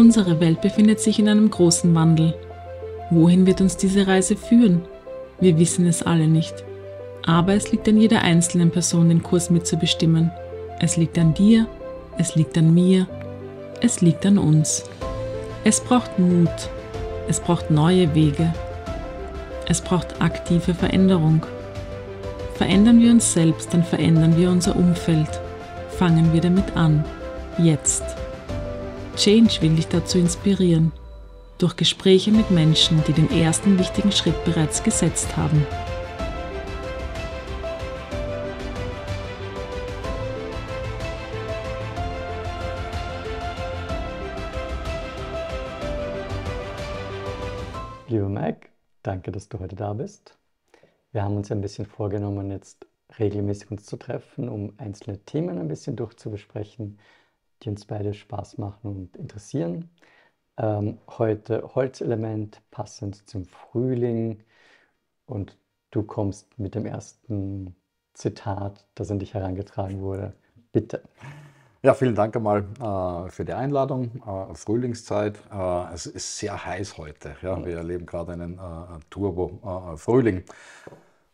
Unsere Welt befindet sich in einem großen Wandel. Wohin wird uns diese Reise führen? Wir wissen es alle nicht. Aber es liegt an jeder einzelnen Person, den Kurs mitzubestimmen. Es liegt an dir, es liegt an mir, es liegt an uns. Es braucht Mut, es braucht neue Wege, es braucht aktive Veränderung. Verändern wir uns selbst, dann verändern wir unser Umfeld. Fangen wir damit an. Jetzt. Change will dich dazu inspirieren. Durch Gespräche mit Menschen, die den ersten wichtigen Schritt bereits gesetzt haben. Lieber Mike, danke, dass du heute da bist. Wir haben uns ein bisschen vorgenommen, jetzt regelmäßig uns zu treffen, um einzelne Themen ein bisschen durchzubesprechen die uns beide Spaß machen und interessieren. Ähm, heute Holzelement passend zum Frühling und du kommst mit dem ersten Zitat, das an dich herangetragen wurde. Bitte. Ja, vielen Dank einmal äh, für die Einladung. Äh, Frühlingszeit. Äh, es ist sehr heiß heute. Ja? Wir erleben gerade einen äh, Turbo-Frühling. Äh,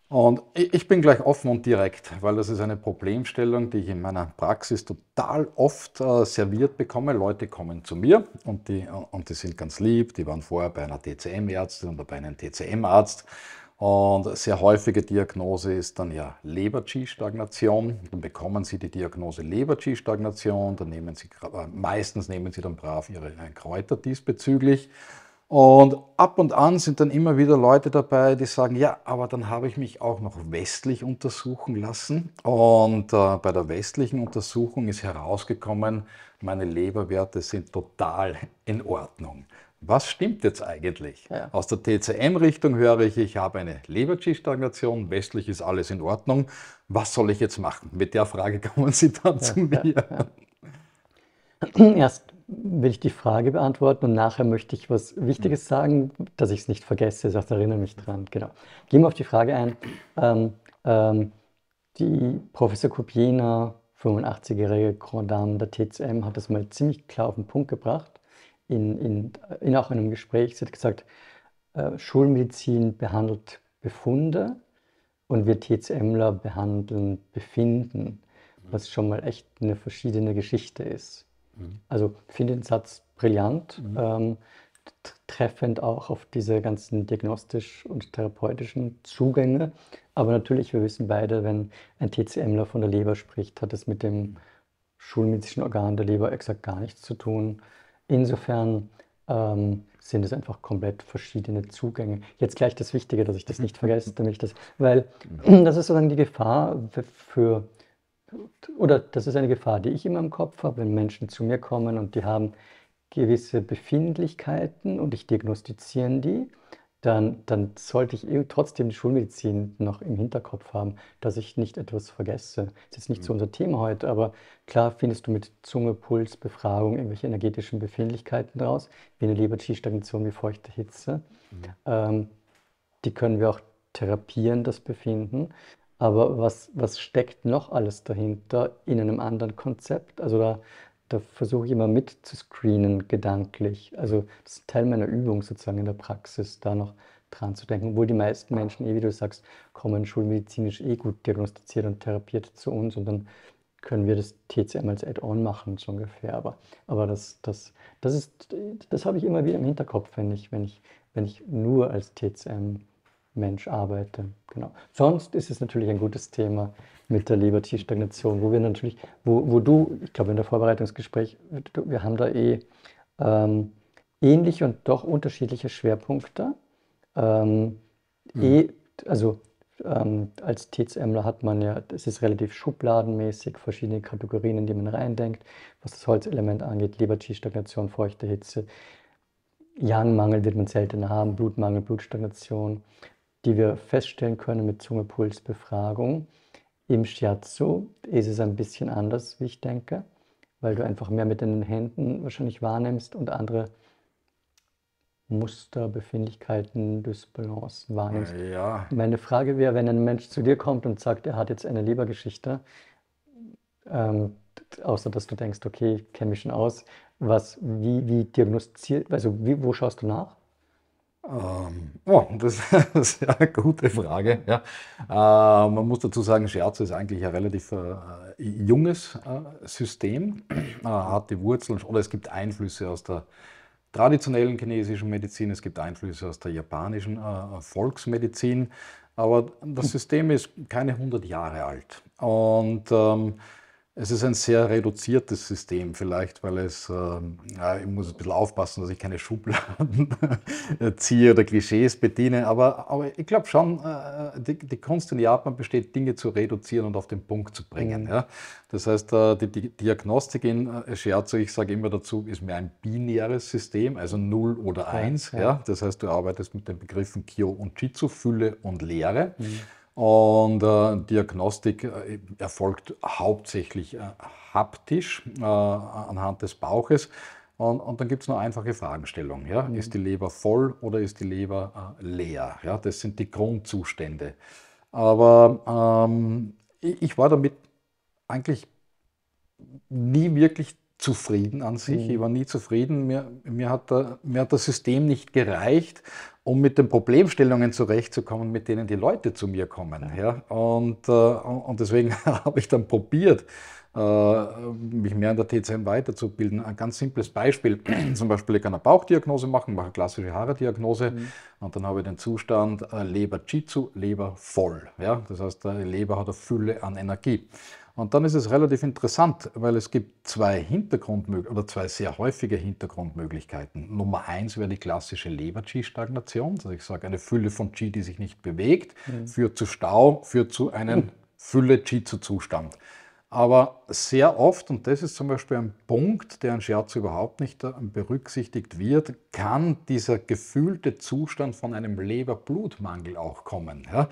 und ich bin gleich offen und direkt, weil das ist eine Problemstellung, die ich in meiner Praxis total oft äh, serviert bekomme. Leute kommen zu mir und die, äh, und die sind ganz lieb, die waren vorher bei einer TCM-Ärztin oder bei einem TCM-Arzt. Und sehr häufige Diagnose ist dann ja Leber-G-Stagnation. Dann bekommen sie die Diagnose Leber-G-Stagnation, dann nehmen sie, äh, meistens nehmen sie dann brav ihre Kräuter diesbezüglich. Und ab und an sind dann immer wieder Leute dabei, die sagen, ja, aber dann habe ich mich auch noch westlich untersuchen lassen. Und äh, bei der westlichen Untersuchung ist herausgekommen, meine Leberwerte sind total in Ordnung. Was stimmt jetzt eigentlich? Ja. Aus der TCM-Richtung höre ich, ich habe eine Leber-G-Stagnation, westlich ist alles in Ordnung. Was soll ich jetzt machen? Mit der Frage kommen Sie dann ja, zu mir. Ja, Erst will ich die Frage beantworten und nachher möchte ich was Wichtiges mhm. sagen, dass ich es nicht vergesse, sonst erinnere mich dran. Genau. Gehen wir auf die Frage ein. Ähm, ähm, die Professor Kopiener, 85-jährige Grand Dame der TCM, hat das mal ziemlich klar auf den Punkt gebracht, in, in, in auch einem Gespräch. Sie hat gesagt, äh, Schulmedizin behandelt Befunde und wir TCMler behandeln Befinden, mhm. was schon mal echt eine verschiedene Geschichte ist. Mhm. Also finde den Satz brillant, mhm. ähm, treffend auch auf diese ganzen diagnostisch und therapeutischen Zugänge. Aber natürlich, wir wissen beide, wenn ein TCMler von der Leber spricht, hat es mit dem mhm. schulmedizinischen Organ der Leber exakt gar nichts zu tun. Insofern ähm, sind es einfach komplett verschiedene Zugänge. Jetzt gleich das Wichtige, dass ich das mhm. nicht vergesse, damit das, weil das ist sozusagen die Gefahr für oder das ist eine Gefahr, die ich immer im Kopf habe, wenn Menschen zu mir kommen und die haben gewisse Befindlichkeiten und ich diagnostiziere die, dann, dann sollte ich eh trotzdem die Schulmedizin noch im Hinterkopf haben, dass ich nicht etwas vergesse. Das ist jetzt nicht mhm. so unser Thema heute, aber klar findest du mit Zunge, Puls, Befragung irgendwelche energetischen Befindlichkeiten raus, wie eine Leber-Qi-Stagnation, wie feuchte Hitze. Mhm. Ähm, die können wir auch therapieren, das Befinden. Aber was, was steckt noch alles dahinter in einem anderen Konzept? Also da, da versuche ich immer mit zu screenen, gedanklich. Also das ist Teil meiner Übung sozusagen in der Praxis, da noch dran zu denken. Obwohl die meisten Menschen, eh, wie du sagst, kommen schulmedizinisch eh gut diagnostiziert und therapiert zu uns und dann können wir das TCM als Add-on machen, so ungefähr. Aber, aber das, das, das, ist, das habe ich immer wieder im Hinterkopf, wenn ich, wenn ich, wenn ich nur als TCM Mensch arbeite. Genau. Sonst ist es natürlich ein gutes Thema mit der Liberty-Stagnation, wo wir natürlich, wo, wo du, ich glaube in der Vorbereitungsgespräch, wir haben da eh ähm, ähnliche und doch unterschiedliche Schwerpunkte. Ähm, mhm. eh, also ähm, als TZMler hat man ja, es ist relativ schubladenmäßig, verschiedene Kategorien, in die man reindenkt, was das Holzelement angeht, Liberty, Stagnation, feuchte Hitze. Yang-Mangel wird man selten haben, Blutmangel, Blutstagnation, die wir feststellen können mit Zungepulsbefragung. Im Shiatsu ist es ein bisschen anders, wie ich denke, weil du einfach mehr mit den Händen wahrscheinlich wahrnimmst und andere Muster, Befindlichkeiten, Dysbalance wahrnimmst. Ja. Meine Frage wäre, wenn ein Mensch zu dir kommt und sagt, er hat jetzt eine Lebergeschichte, ähm, außer dass du denkst, okay, ich kenne mich schon aus, was, wie, wie diagnostiziert, also wie, wo schaust du nach? Ähm, oh, das ist eine gute Frage. Ja. Äh, man muss dazu sagen, Scherzo ist eigentlich ein relativ äh, junges äh, System, äh, hat die Wurzeln, oder es gibt Einflüsse aus der traditionellen chinesischen Medizin, es gibt Einflüsse aus der japanischen äh, Volksmedizin, aber das System ist keine 100 Jahre alt. Und ähm, es ist ein sehr reduziertes System vielleicht, weil es, äh, ja, ich muss ein bisschen aufpassen, dass ich keine Schubladen ziehe oder Klischees bediene, aber, aber ich glaube schon, äh, äh, die, die, Kunst in Japan besteht, Dinge zu reduzieren und auf den Punkt zu bringen. Mhm. Ja? Das heißt, äh, die, die, Diagnostik in äh, Scherzo, ich sage immer dazu, ist mehr ein binäres System, also 0 oder 1. Ja, ja? Das heißt, du arbeitest mit den Begriffen Kyo und Jitsu, Fülle und Leere. Mhm. Und äh, Diagnostik äh, erfolgt hauptsächlich äh, haptisch äh, anhand des Bauches. Und, und dann gibt es nur einfache Fragestellungen. Ja? Mhm. Ist die Leber voll oder ist die Leber äh, leer? Ja? Das sind die Grundzustände. Aber ähm, ich, ich war damit eigentlich nie wirklich zufrieden an sich. Mhm. Ich war nie zufrieden. Mir, mir, hat äh, mir hat das System nicht gereicht um mit den Problemstellungen zurechtzukommen, mit denen die Leute zu mir kommen. Ja. Und, äh, und deswegen habe ich dann probiert, äh, mich mehr in der TCM weiterzubilden. Ein ganz simples Beispiel, zum Beispiel, ich kann eine Bauchdiagnose machen, mache eine klassische Haarediagnose mhm. und dann habe ich den Zustand äh, Leber Jitsu, Leber voll. Ja? Das heißt, die Leber hat eine Fülle an Energie. Und dann ist es relativ interessant, weil es gibt zwei Hintergrundmöglichkeiten oder zwei sehr häufige Hintergrundmöglichkeiten. Nummer eins wäre die klassische Leber-G-Stagnation. Also ich sage, eine Fülle von G, die sich nicht bewegt, mhm. führt zu Stau, führt zu einem Fülle-G-zu-Zustand. Aber sehr oft, und das ist zum Beispiel ein Punkt, der in Scherz überhaupt nicht äh, berücksichtigt wird, kann dieser gefühlte Zustand von einem Leberblutmangel auch kommen. Ja?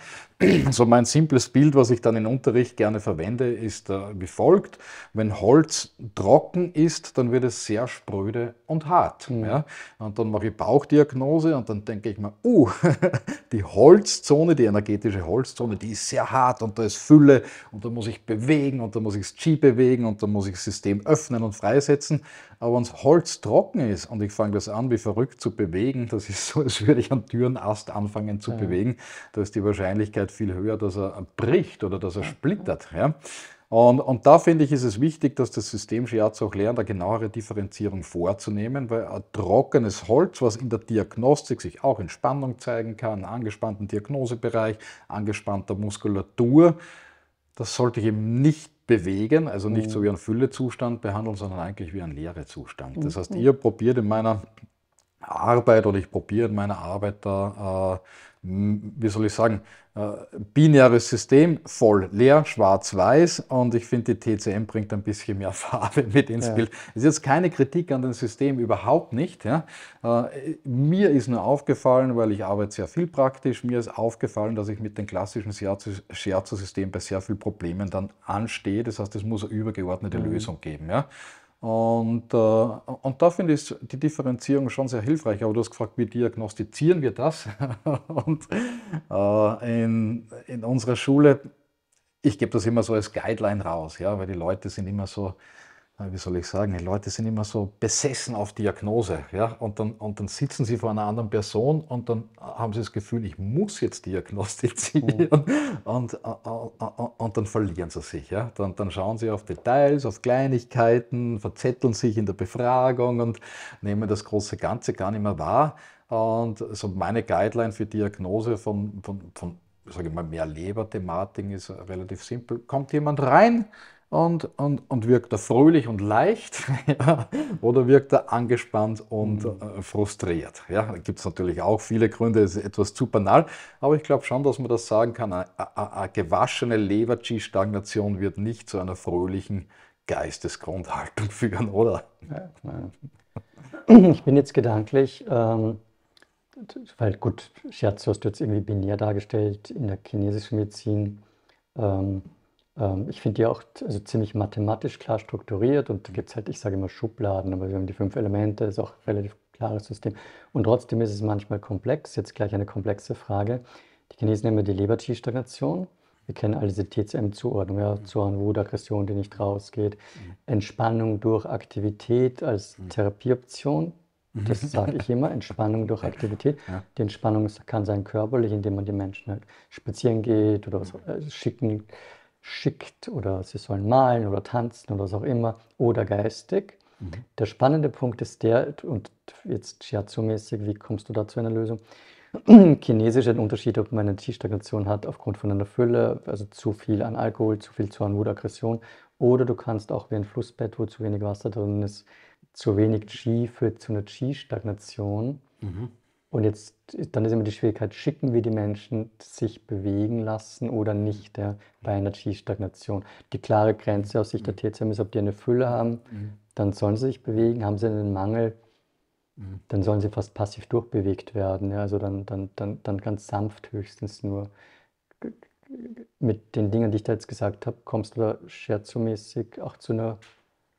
Also mein simples Bild, was ich dann im Unterricht gerne verwende, ist äh, wie folgt. Wenn Holz trocken ist, dann wird es sehr spröde und hart. Mhm. Ja? Und dann mache ich Bauchdiagnose und dann denke ich mir, uh, die Holzzone, die energetische Holzzone, die ist sehr hart und da ist Fülle und da muss ich bewegen und da muss muss ich das Qi bewegen und dann muss ich das System öffnen und freisetzen. Aber wenn das Holz trocken ist und ich fange das an, wie verrückt zu bewegen, das ist so, als würde ich einen Türenast anfangen zu ja. bewegen, da ist die Wahrscheinlichkeit viel höher, dass er bricht oder dass er splittert. Ja? Und, und, da finde ich, ist es wichtig, dass das System Shiatsu auch lernt, eine genauere Differenzierung vorzunehmen, weil ein trockenes Holz, was in der Diagnostik sich auch in Spannung zeigen kann, angespannten Diagnosebereich, angespannter Muskulatur, das sollte ich eben nicht bewegen, also nicht so mhm. wie ein Füllezustand behandeln, sondern eigentlich wie ein einen Zustand. Das heißt, mhm. ihr probiert in meiner Arbeit oder ich probiere in meiner Arbeit da äh, hm, wie soll ich sagen, äh, binäres System, voll leer, schwarz-weiß und ich finde, die TCM bringt ein bisschen mehr Farbe mit ins ja. Bild. Es ist jetzt keine Kritik an dem System, überhaupt nicht. Ja. Äh, mir ist nur aufgefallen, weil ich arbeite sehr viel praktisch, mir ist aufgefallen, dass ich mit dem klassischen Scherzo-System bei sehr vielen Problemen dann anstehe. Das heißt, es muss eine übergeordnete mhm. Lösung geben. Ja. Und, äh, und da finde ich die Differenzierung schon sehr hilfreich. Aber du hast gefragt, wie diagnostizieren wir das? und äh, in, in unserer Schule, ich gebe das immer so als Guideline raus, ja, weil die Leute sind immer so, wie soll ich sagen, die Leute sind immer so besessen auf Diagnose. Ja? Und, dann, und dann sitzen sie vor einer anderen Person und dann haben sie das Gefühl, ich muss jetzt diagnostizieren. Mhm. Und, und, äh, äh, und, dann verlieren sie sich. Ja? Dann, dann schauen sie auf Details, auf Kleinigkeiten, verzetteln sich in der Befragung und nehmen das große Ganze gar nicht mehr wahr. Und so meine Guideline für Diagnose von, von, von sage ich mal, mehr Leberthematiken ist relativ simpel. Kommt jemand rein, und, und, und wirkt er fröhlich und leicht oder wirkt er angespannt und mhm. äh, frustriert? Ja, da gibt es natürlich auch viele Gründe, ist etwas zu banal, aber ich glaube schon, dass man das sagen kann, eine, eine, eine gewaschene Leber-G-Stagnation wird nicht zu einer fröhlichen Geistesgrundhaltung führen, oder? Ich bin jetzt gedanklich, ähm, weil gut, Scherz hast du jetzt irgendwie binär dargestellt in der chinesischen Medizin. Ähm, ähm, ich finde die auch also ziemlich mathematisch klar strukturiert und da gibt es halt, ich sage immer Schubladen, aber wir haben die fünf Elemente, ist auch ein relativ klares System. Und trotzdem ist es manchmal komplex. Jetzt gleich eine komplexe Frage. Die Chinesen nehmen wir die Leber-Qi-Stagnation. Wir kennen alle diese TCM-Zuordnung, ja, mhm. Zorn, Wut, Aggression, die nicht rausgeht. Mhm. Entspannung durch Aktivität als mhm. Therapieoption. Das sage ich immer, Entspannung durch Aktivität. Ja. Die Entspannung kann sein körperlich, indem man die Menschen halt spazieren geht oder was, äh, schicken, schickt oder sie sollen malen oder tanzen oder was auch immer oder geistig. Mhm. Der spannende Punkt ist der, und jetzt Shiatsu-mäßig, wie kommst du da zu einer Lösung? Chinesisch ein Unterschied, ob man eine Qi-Stagnation hat aufgrund von einer Fülle, also zu viel an Alkohol, zu viel Zorn, Wut, Aggression. Oder du kannst auch wie ein Flussbett, wo zu wenig Wasser drin ist, zu wenig Qi führt zu einer Qi-Stagnation. Mhm. Und jetzt, dann ist immer die Schwierigkeit, schicken wir die Menschen sich bewegen lassen oder nicht ja, bei einer G-Stagnation. Die klare Grenze aus Sicht der TCM mhm. ist, ob die eine Fülle haben, mhm. dann sollen sie sich bewegen. Haben sie einen Mangel, mhm. dann sollen sie fast passiv durchbewegt werden. Ja. Also dann, dann, dann, dann ganz sanft höchstens nur. Mit den Dingen, die ich da jetzt gesagt habe, kommst du da scherzomäßig auch zu einer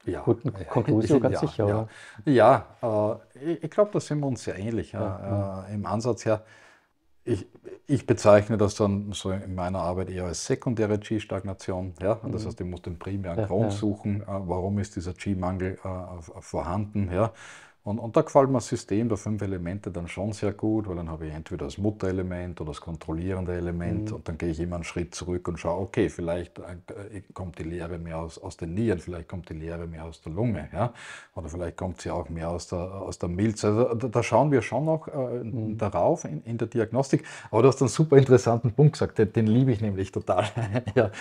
ja, guten Conclusio, ganz ja, sicher. Ja, ja äh, ich, glaube, da sind wir uns sehr ähnlich ja, äh, im Ansatz her. Ich, ich, bezeichne das dann so in meiner Arbeit eher als sekundäre G-Stagnation. Ja? Das mhm. heißt, ich muss den primären Grund suchen, äh, warum ist dieser G-Mangel äh, vorhanden. Ja? Und, und da gefällt mir das System der fünf Elemente dann schon sehr gut, weil dann habe ich entweder das Mutterelement oder das kontrollierende Element mhm. und dann gehe ich immer einen Schritt zurück und schaue, okay, vielleicht äh, äh, kommt die Lehre mehr aus, aus den Nieren, vielleicht kommt die Lehre mehr aus der Lunge ja? oder vielleicht kommt sie auch mehr aus der, aus der Milz. Also äh, da, da schauen wir schon noch äh, mhm. darauf in, in, der Diagnostik. Aber du hast einen super interessanten Punkt gesagt, den, den liebe ich nämlich total. ja,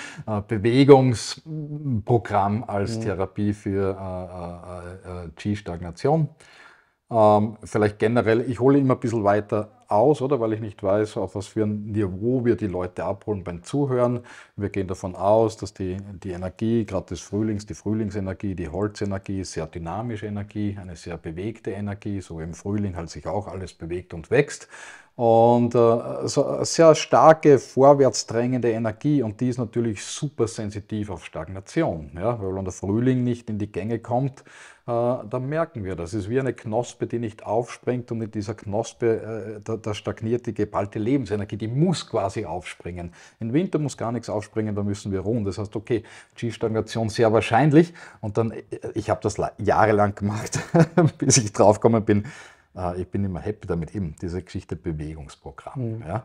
Bewegungsprogramm als mhm. Therapie für äh, G-Stagnation. Ähm, vielleicht generell, ich hole immer ein bisschen weiter aus, oder? Weil ich nicht weiß, auf was für ein Niveau wir die Leute abholen beim Zuhören. Wir gehen davon aus, dass die, die Energie, gerade des Frühlings, die Frühlingsenergie, die Holzenergie, sehr dynamische Energie, eine sehr bewegte Energie, so im Frühling halt sich auch alles bewegt und wächst. Und äh, so eine sehr starke, vorwärtsdrängende Energie und die ist natürlich super sensitiv auf Stagnation. Ja? Weil wenn der Frühling nicht in die Gänge kommt, äh, dann merken wir das. Es ist wie eine Knospe, die nicht aufspringt und in dieser Knospe, äh, da, da stagniert die geballte Lebensenergie, die muss quasi aufspringen. Im Winter muss gar nichts aufspringen, da müssen wir ruhen. Das heißt, okay, G-Stagnation sehr wahrscheinlich und dann, äh, ich habe das jahrelang gemacht, bis ich draufgekommen bin, äh, ich bin immer happy damit, eben diese Geschichte Bewegungsprogramm. Mhm. Ja.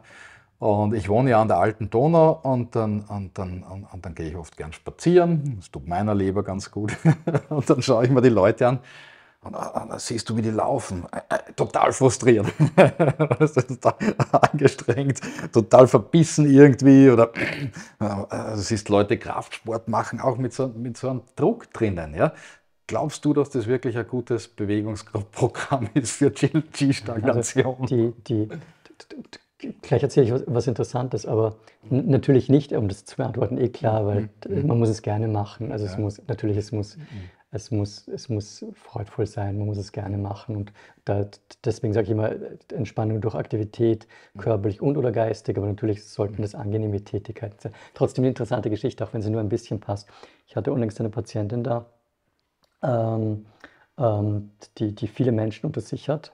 Und ich wohne ja an der alten Donau und dann, und dann, und, und dann gehe ich oft gern spazieren. Das tut meiner Leber ganz gut. und dann schaue ich mir die Leute an. Und dann siehst du, wie die laufen. Total frustriert. total angestrengt, total verbissen irgendwie. Oder äh, du siehst Leute Kraftsport machen, auch mit so, mit so einem Druck drinnen. Ja? Glaubst du, dass das wirklich ein gutes Bewegungsprogramm ist für G-Stagnation? Also die, die, gleich erzähle ich was, was, Interessantes, aber natürlich nicht, um das zu beantworten, eh klar, weil mhm. man muss es gerne machen. Also ja. es muss, natürlich, es muss, mhm. es, muss, es muss freudvoll sein, man muss es gerne machen. Und da, deswegen sage ich immer, Entspannung durch Aktivität, mhm. körperlich und oder geistig, aber natürlich sollten mhm. das angenehme Tätigkeiten sein. Trotzdem eine interessante Geschichte, auch wenn sie nur ein bisschen passt. Ich hatte unlängst eine Patientin da, ähm, ähm, die, die viele Menschen unter sich hat,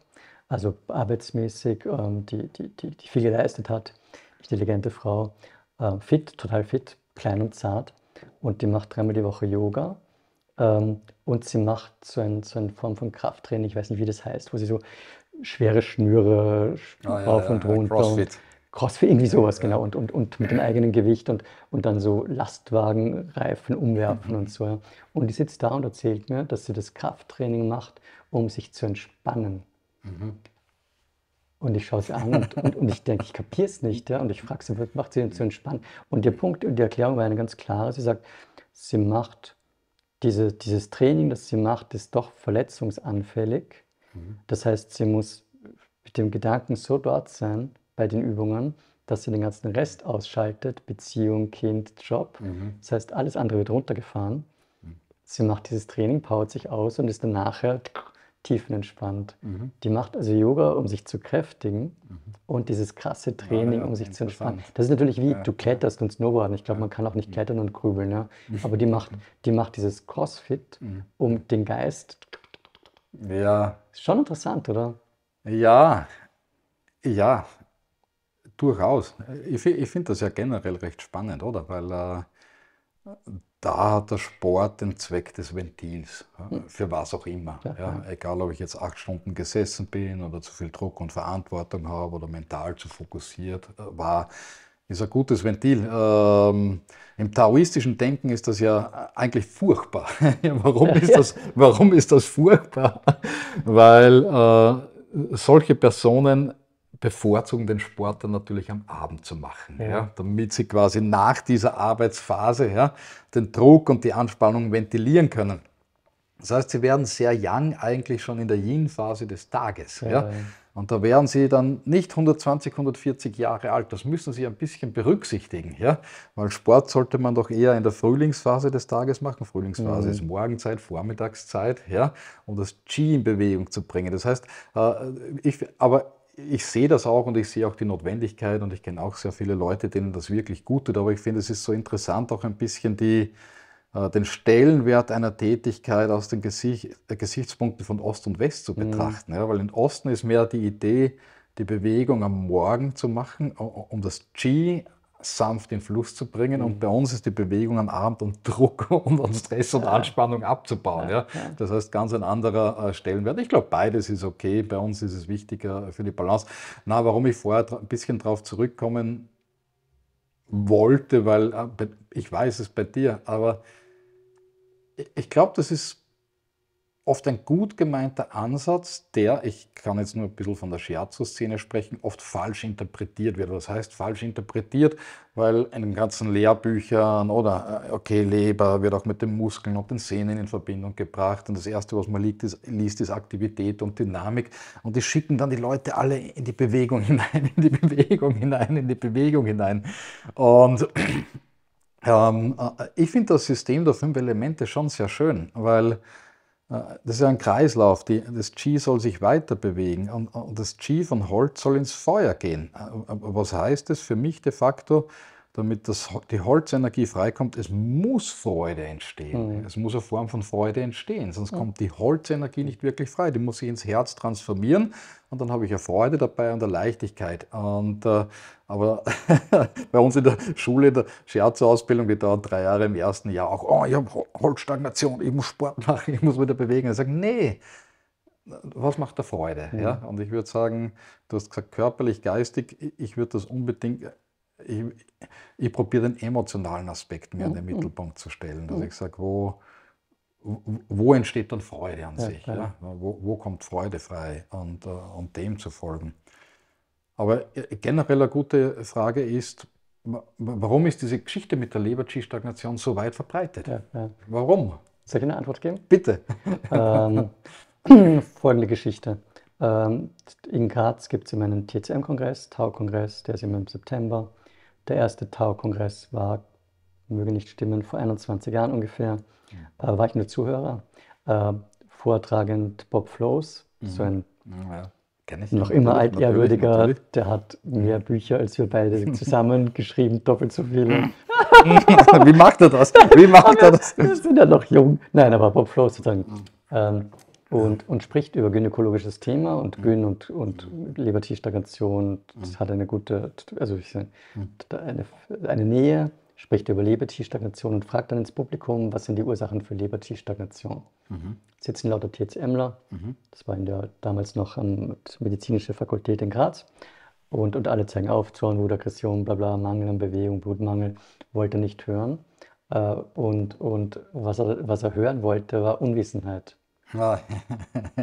also arbeitsmäßig, ähm, die, die, die, die, viel geleistet hat, intelligente Frau, äh, fit, total fit, klein und zart und die macht dreimal die Woche Yoga ähm, und sie macht so, ein, so eine Form von Krafttraining, ich weiß nicht, wie das heißt, wo sie so schwere Schnüre ah, rauf ja, und runter. Ja, CrossFit. Crossfit, irgendwie sowas, genau, und, und, und mit dem eigenen Gewicht und, und dann so Lastwagenreifen umwerfen mhm. und so. Und die sitzt da und erzählt mir, dass sie das Krafttraining macht, um sich zu entspannen. Mhm. Und ich schaue sie an und, und, und ich denke, ich kapiere es nicht. Ja? Und ich frage sie, was macht sie denn zu entspannen? Und der Punkt, die Erklärung war eine ganz klare. Sie sagt, sie macht diese, dieses Training, das sie macht, ist doch verletzungsanfällig. Mhm. Das heißt, sie muss mit dem Gedanken so dort sein, bei den Übungen, dass ihr den ganzen Rest ausschaltet, Beziehung, Kind, Job. Mhm. Das heißt, alles andere wird runtergefahren. Mhm. Sie macht dieses Training, powert sich aus und ist dann nachher tiefenentspannt. Mhm. Die macht also Yoga, um sich zu kräftigen mhm. und dieses krasse ah, Training, ja, um sich zu entspannen. Das ist natürlich wie, ja, du kletterst ja. und Snowboarden. Ich glaube, man kann auch nicht mhm. klettern und grübeln. Ja? Mhm. Aber die macht, die macht dieses Crossfit, mhm. um den Geist... Ja. Ist schon interessant, oder? Ja, ja durchaus. Ich, ich finde das ja generell recht spannend, oder? Weil äh, da hat der Sport den Zweck des Ventils, hm. für was auch immer. Ja, ja. Egal, ob ich jetzt acht Stunden gesessen bin oder zu viel Druck und Verantwortung habe oder mental zu fokussiert äh, war, ist ein gutes Ventil. Ähm, Im taoistischen Denken ist das ja äh, eigentlich furchtbar. warum, ist das, warum ist das furchtbar? Weil äh, solche Personen bevorzugen, den Sport dann natürlich am Abend zu machen, ja. ja. damit sie quasi nach dieser Arbeitsphase ja, den Druck und die Anspannung ventilieren können. Das heißt, sie werden sehr young eigentlich schon in der Yin-Phase des Tages. Ja. ja. Und da wären sie dann nicht 120, 140 Jahre alt. Das müssen sie ein bisschen berücksichtigen. Ja? Weil Sport sollte man doch eher in der Frühlingsphase des Tages machen. Frühlingsphase mhm. ist Morgenzeit, Vormittagszeit, ja? um das Qi in Bewegung zu bringen. Das heißt, äh, ich, aber ich sehe das auch und ich sehe auch die Notwendigkeit und ich kenne auch sehr viele Leute, denen das wirklich gut tut, aber ich finde, es ist so interessant, auch ein bisschen die, äh, den Stellenwert einer Tätigkeit aus den Gesicht, äh, Gesichtspunkten von Ost und West zu mhm. betrachten. Mhm. Ja, weil im Osten ist mehr die Idee, die Bewegung am Morgen zu machen, um das Qi sanft in Fluss zu bringen. Mhm. Und bei uns ist die Bewegung an Abend und Druck und an Stress und Anspannung abzubauen. Ja. ja. Das heißt, ganz ein anderer äh, Stellenwert. Ich glaube, beides ist okay. Bei uns ist es wichtiger für die Balance. Na, warum ich vorher ein bisschen darauf zurückkommen wollte, weil äh, ich weiß es bei dir, aber ich glaube, das ist oft ein gut gemeinter Ansatz, der, ich kann jetzt nur ein bisschen von der Scherzo-Szene sprechen, oft falsch interpretiert wird. Was heißt falsch interpretiert? Weil in den ganzen Lehrbüchern oder, äh, okay, Leber wird auch mit den Muskeln und den Sehnen in Verbindung gebracht und das Erste, was man liest, ist, liest, ist Aktivität und Dynamik und die schicken dann die Leute alle in die Bewegung hinein, in die Bewegung hinein, in die Bewegung hinein. Und ähm, äh, ich finde das System der fünf Elemente schon sehr schön, weil äh, das ist ein Kreislauf. Die, das Qi soll sich weiter bewegen und, und das Qi von Holz soll ins Feuer gehen. Äh, äh, was heißt das für mich de facto? damit das, die Holzenergie freikommt, es muss Freude entstehen. Mhm. Es muss eine Form von Freude entstehen, sonst mhm. kommt die Holzenergie nicht wirklich frei. Die muss sich ins Herz transformieren und dann habe ich eine Freude dabei und eine Leichtigkeit. Und, äh, aber bei uns in der Schule, in der Scherzausbildung, die dauert drei Jahre im ersten Jahr auch, oh, ich habe Holzstagnation, ich muss Sport machen, ich muss wieder bewegen. Ich sage, nee, was macht der Freude? Mhm. Ja? Und ich würde sagen, du hast gesagt, körperlich, geistig, ich würde das unbedingt ich, ich probiere den emotionalen Aspekt mehr mhm. in den mhm. Mittelpunkt zu stellen. Dass mhm. ich sage, wo, wo entsteht dann Freude an ja, sich? Ja. Wo, wo, kommt Freude frei und, äh, und dem zu folgen? Aber äh, generell eine gute Frage ist, warum ist diese Geschichte mit der Leber-G-Stagnation so weit verbreitet? Warum? Soll ich eine Antwort geben? Bitte. Ähm, folgende Geschichte. Ähm, in Graz gibt es immer einen TCM-Kongress, Tau-Kongress, der ist immer im September. Der erste tau kongress war, möge nicht stimmen, vor 21 Jahren ungefähr, ja. Äh, war ich nur Zuhörer. Äh, vortragend Bob Flows, mhm. so ein ja. Noch immer altehrwürdiger, der hat mehr Bücher als wir beide zusammen geschrieben, doppelt so viele. Wie macht er das? Wie macht er das? Wir sind ja noch jung. Nein, aber Bob Flow sozusagen mhm. ähm, und, ja. und spricht über gynäkologisches Thema und mhm. Gyn und, und mhm. Lebertiefstation mhm. hat eine gute, also ich, eine, eine Nähe, spricht über Lebertiefstagnation und fragt dann ins Publikum, was sind die Ursachen für Lebertiefstagnation. Mhm. Sitzen lauter TCMler, mhm. das war in der, damals noch an medizinische Fakultät in Graz. Und, und alle zeigen auf, Zorn, Wut, Aggression, bla bla, Mangel an Bewegung, Blutmangel, wollte nicht hören. Äh, und und was, er, was er hören wollte, war Unwissenheit. Ah.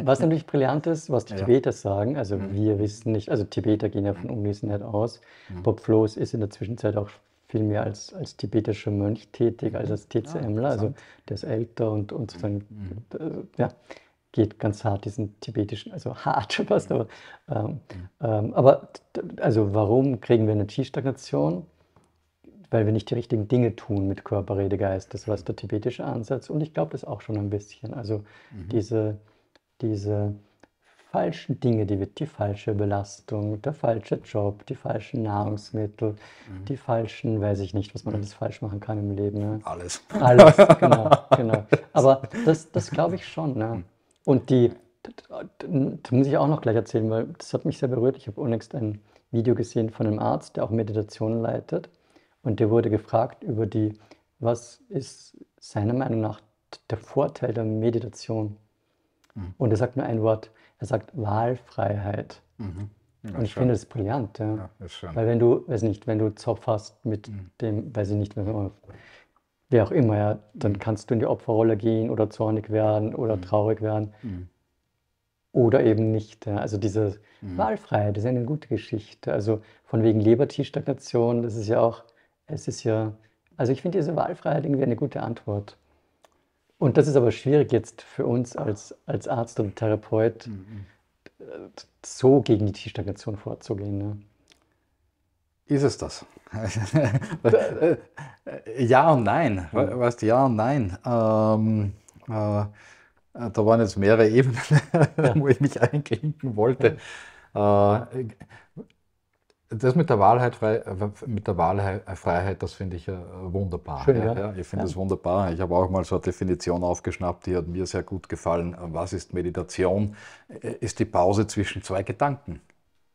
was natürlich brillant ist, was die ja. Tibeter sagen, also mhm. wir wissen nicht, also Tibeter gehen ja von mhm. Unwissenheit aus. Mhm. Bob Floß ist in der Zwischenzeit auch viel mehr als, als tibetischer Mönch tätig, mhm. als als ah, TCMler, ja, also der ist älter und, und mhm. sozusagen, mhm. Äh, ja, geht ganz hart diesen tibetischen, also hart schon fast, aber, ähm, ähm, aber also warum kriegen wir eine Qi-Stagnation? weil wir nicht die richtigen Dinge tun mit Körper, Rede, Geist. Das war der tibetische Ansatz und ich glaube das auch schon ein bisschen. Also mhm. diese, diese falschen Dinge, die wir, die falsche Belastung, der falsche Job, die falschen Nahrungsmittel, mhm. die falschen, weiß ich nicht, was man mhm. alles falsch machen kann im Leben. Ne? Alles. Alles, genau, genau. Aber das, das glaube ich schon. Ne? Mhm. Und die, das muss ich auch noch gleich erzählen, weil das hat mich sehr berührt. Ich habe unlängst ein Video gesehen von einem Arzt, der auch Meditationen leitet. Und der wurde gefragt über die, was ist seiner Meinung nach der Vorteil der Meditation? Mhm. Und er sagt nur ein Wort, er sagt Wahlfreiheit. Mhm. und ich schön. finde das brillant, ja. Ja, weil wenn du, weiß nicht, wenn du Zopf hast mit mhm. dem, weiß ich nicht, wer auch immer, ja, dann mhm. kannst du in die Opferrolle gehen oder zornig werden oder mhm. traurig werden mhm. oder eben nicht. Also diese Wahlfreiheit ist eine gute Geschichte. Also von wegen Leber-T-Stagnation, das ist ja auch es ist ja, also ich finde diese Wahlfreiheit irgendwie eine gute Antwort. Und das ist aber schwierig jetzt für uns als, als Arzt und Therapeut, mhm. so gegen die Stagnation vorzugehen. Ne? Ist es das? ja und nein. Mhm. Weißt du, ja und nein. Ähm, äh, da waren jetzt mehrere Ebenen, ja. wo ich mich einklinken wollte. Äh, das mit der Wahlheit, frei, äh, Wahlfreiheit, äh, das finde ich äh, wunderbar. Schön, ja. ja ich finde es ja. wunderbar. Ich habe auch mal so eine Definition aufgeschnappt, die hat mir sehr gut gefallen. Was ist Meditation? Ist die Pause zwischen zwei Gedanken.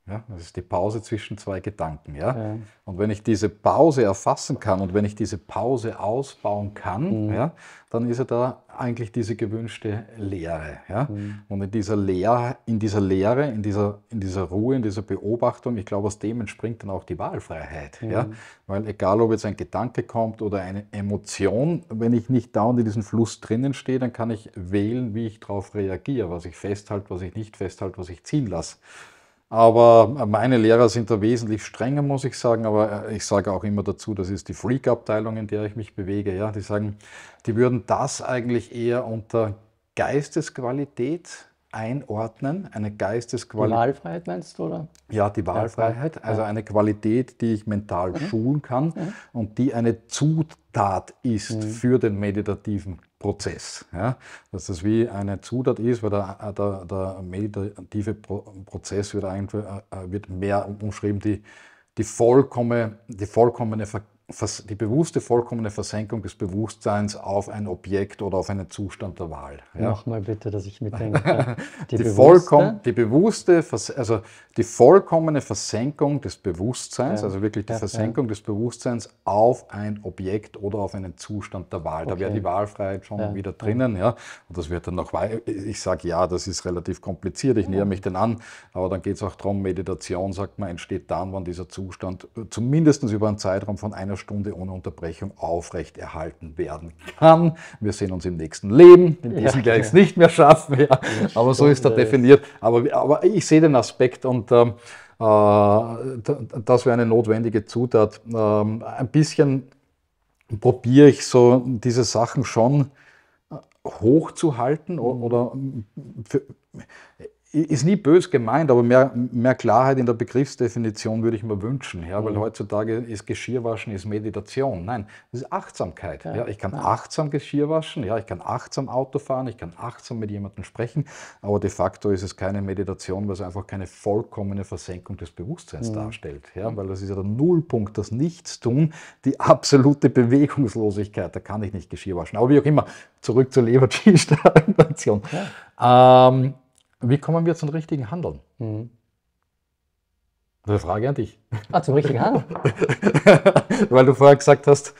Ja, das ist die Pause zwischen zwei Gedanken. Ja? ja? Und wenn ich diese Pause erfassen kann und wenn ich diese Pause ausbauen kann, mhm. ja, dann ist ja da eigentlich diese gewünschte Lehre. Ja? Mhm. Und in dieser Lehre, in dieser Lehre, in dieser, in dieser Ruhe, in dieser Beobachtung, ich glaube, aus dem entspringt dann auch die Wahlfreiheit. Mhm. Ja? Weil egal, ob jetzt ein Gedanke kommt oder eine Emotion, wenn ich nicht dauernd in diesem Fluss drinnen stehe, dann kann ich wählen, wie ich darauf reagiere, was ich festhalte, was ich nicht festhalte, was ich ziehen lasse. Aber äh, meine Lehrer sind da wesentlich strenger, muss ich sagen. Aber äh, ich sage auch immer dazu, das ist die Freak-Abteilung, in der ich mich bewege. Ja, die sagen, die würden das eigentlich eher unter Geistesqualität einordnen, eine Geistesqualität. Die Wahlfreiheit meinst du, oder? Ja, die Wahlfreiheit, also eine Qualität, die ich mental mhm. schulen kann mhm. und die eine Zutat ist mhm. für den meditativen Prozess. Ja? Dass das wie eine Zutat ist, weil der, der, der meditative Prozess wird, äh, äh, wird mehr umschrieben, die, die, vollkommene, die vollkommene die bewusste, vollkommene Versenkung des Bewusstseins auf ein Objekt oder auf einen Zustand der Wahl. Ja? Nochmal bitte, dass ich mitdenke. Die, die, vollkommen, die bewusste, also die vollkommene Versenkung des Bewusstseins, ja. also wirklich die ja, Versenkung ja. des Bewusstseins auf ein Objekt oder auf einen Zustand der Wahl. Okay. Da wäre die Wahlfreiheit schon wieder drinnen. Ja? Und das wird dann noch, ich sage ja, das ist relativ kompliziert, ich näher mich den an, aber dann geht es auch darum, Meditation, sagt man, entsteht dann, wann dieser Zustand zumindest über einen Zeitraum von einer Stunde ohne Unterbrechung aufrechterhalten werden kann. Wir sehen uns im nächsten Leben, in diesem ja, werde es nicht mehr schaffen, ja. aber so ist er definiert. Aber, aber ich sehe den Aspekt und ähm, äh, das wäre eine notwendige Zutat. Ähm, ein bisschen probiere ich so diese Sachen schon äh, hochzuhalten mhm. oder für, ist nie bös gemeint, aber mehr, mehr Klarheit in der Begriffsdefinition würde ich mir wünschen, ja, weil mhm. heutzutage ist Geschirrwaschen ist Meditation. Nein, das ist Achtsamkeit. Ja, ja. ich kann ja. achtsam Geschirr waschen, ja, ich kann achtsam Auto fahren, ich kann achtsam mit jemandem sprechen, aber de facto ist es keine Meditation, weil es einfach keine vollkommene Versenkung des Bewusstseins mhm. darstellt, ja, weil das ist ja der Nullpunkt, das Nichtstun, die absolute Bewegungslosigkeit. Da kann ich nicht Geschirr waschen. Aber wie auch immer, zurück zur leber Lebertschießstation. Ja. Ähm, wie kommen wir zum richtigen Handeln? Mhm. Eine Frage an dich. Ah, zum richtigen Handeln? Weil du vorher gesagt hast,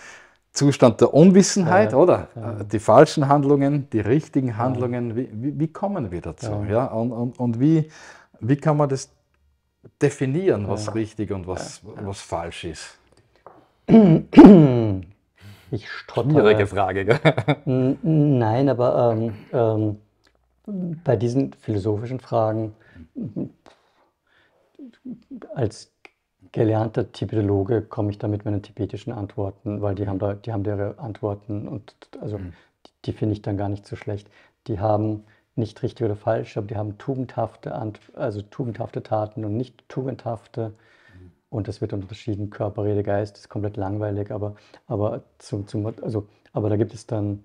Zustand der Unwissenheit, ja, oder? Ja. Äh, die falschen Handlungen, die richtigen Handlungen. Wie, wie, wie kommen wir dazu? Ja. Und, und, und wie, wie kann man das definieren, was richtig und was, was falsch ist? Ich stottere. Schwierige Frage, gell? Nein, aber ähm, ähm, bei diesen philosophischen Fragen als gelernter Tibetologe komme ich da mit meinen tibetischen Antworten, weil die haben da, die haben ihre Antworten und also mhm. die, die finde ich dann gar nicht so schlecht. Die haben nicht richtig oder falsch, aber die haben tugendhafte, Ant also tugendhafte Taten und nicht tugendhafte. Mhm. Und das wird unterschieden, Körper, Rede, Geist, ist komplett langweilig, aber, aber, zum, zum, also, aber da gibt es dann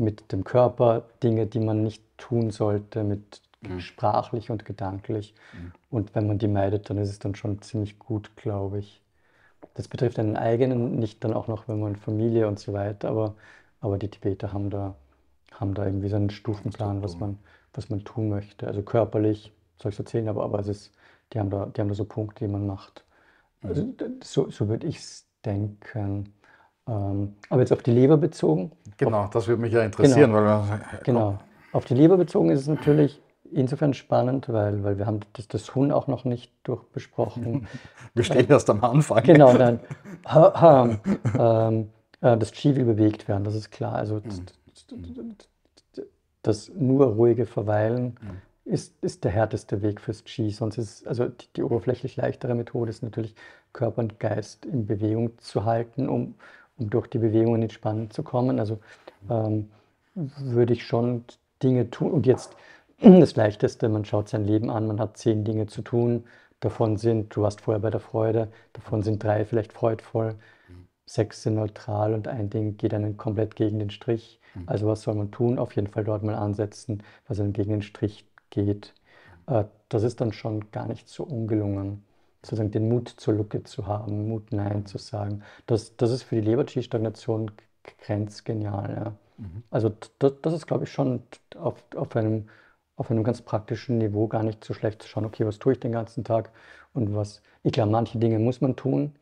mit dem Körper Dinge, die man nicht tun sollte, mit mhm. sprachlich und gedanklich. Mhm. Und wenn man die meidet, dann ist es dann schon ziemlich gut, glaube ich. Das betrifft einen eigenen, nicht dann auch noch, wenn man Familie und so weiter, aber, aber die Tibeter haben da, haben da irgendwie so einen Stufenplan, was man, was man tun möchte. Also körperlich, soll ich es erzählen, aber, aber es ist, die haben da, die haben da so Punkte, die man macht. Also, mhm. so, so würde ich es denken. Ähm, aber jetzt auf die Leber bezogen. Genau, auf, das würde mich ja interessieren. Genau, weil, genau. Auf die Leber bezogen ist es natürlich insofern spannend, weil, weil wir haben das, das Huhn auch noch nicht durchbesprochen. wir stehen erst am Anfang. Genau, dann ähm, äh, das Qi will bewegt werden, das ist klar. Also mhm. das nur ruhige Verweilen mhm. ist, ist der härteste Weg fürs Qi. Sonst ist also die, die oberflächlich leichtere Methode ist natürlich Körper und Geist in Bewegung zu halten, um um durch die Bewegungen ins Spannen zu kommen. Also ähm, würde ich schon Dinge tun. Und jetzt das Leichteste, man schaut sein Leben an, man hat zehn Dinge zu tun. Davon sind, du warst vorher bei der Freude, davon sind drei vielleicht freudvoll, sechs sind neutral und ein Ding geht einem komplett gegen den Strich. Mhm. Also was soll man tun? Auf jeden Fall dort mal ansetzen, was einem gegen den Strich geht. Äh, das ist dann schon gar nicht so ungelungen sozusagen den Mut zur Lücke zu haben, Mut Nein zu sagen. Das, das ist für die Lebertschie-Stagnation grenzgenial. Ja. Mhm. Also das, das, ist, glaube ich, schon auf, auf, einem, auf einem ganz praktischen Niveau gar nicht so schlecht zu schauen, okay, was tue ich den ganzen Tag und was, ich glaube, manche Dinge muss man tun,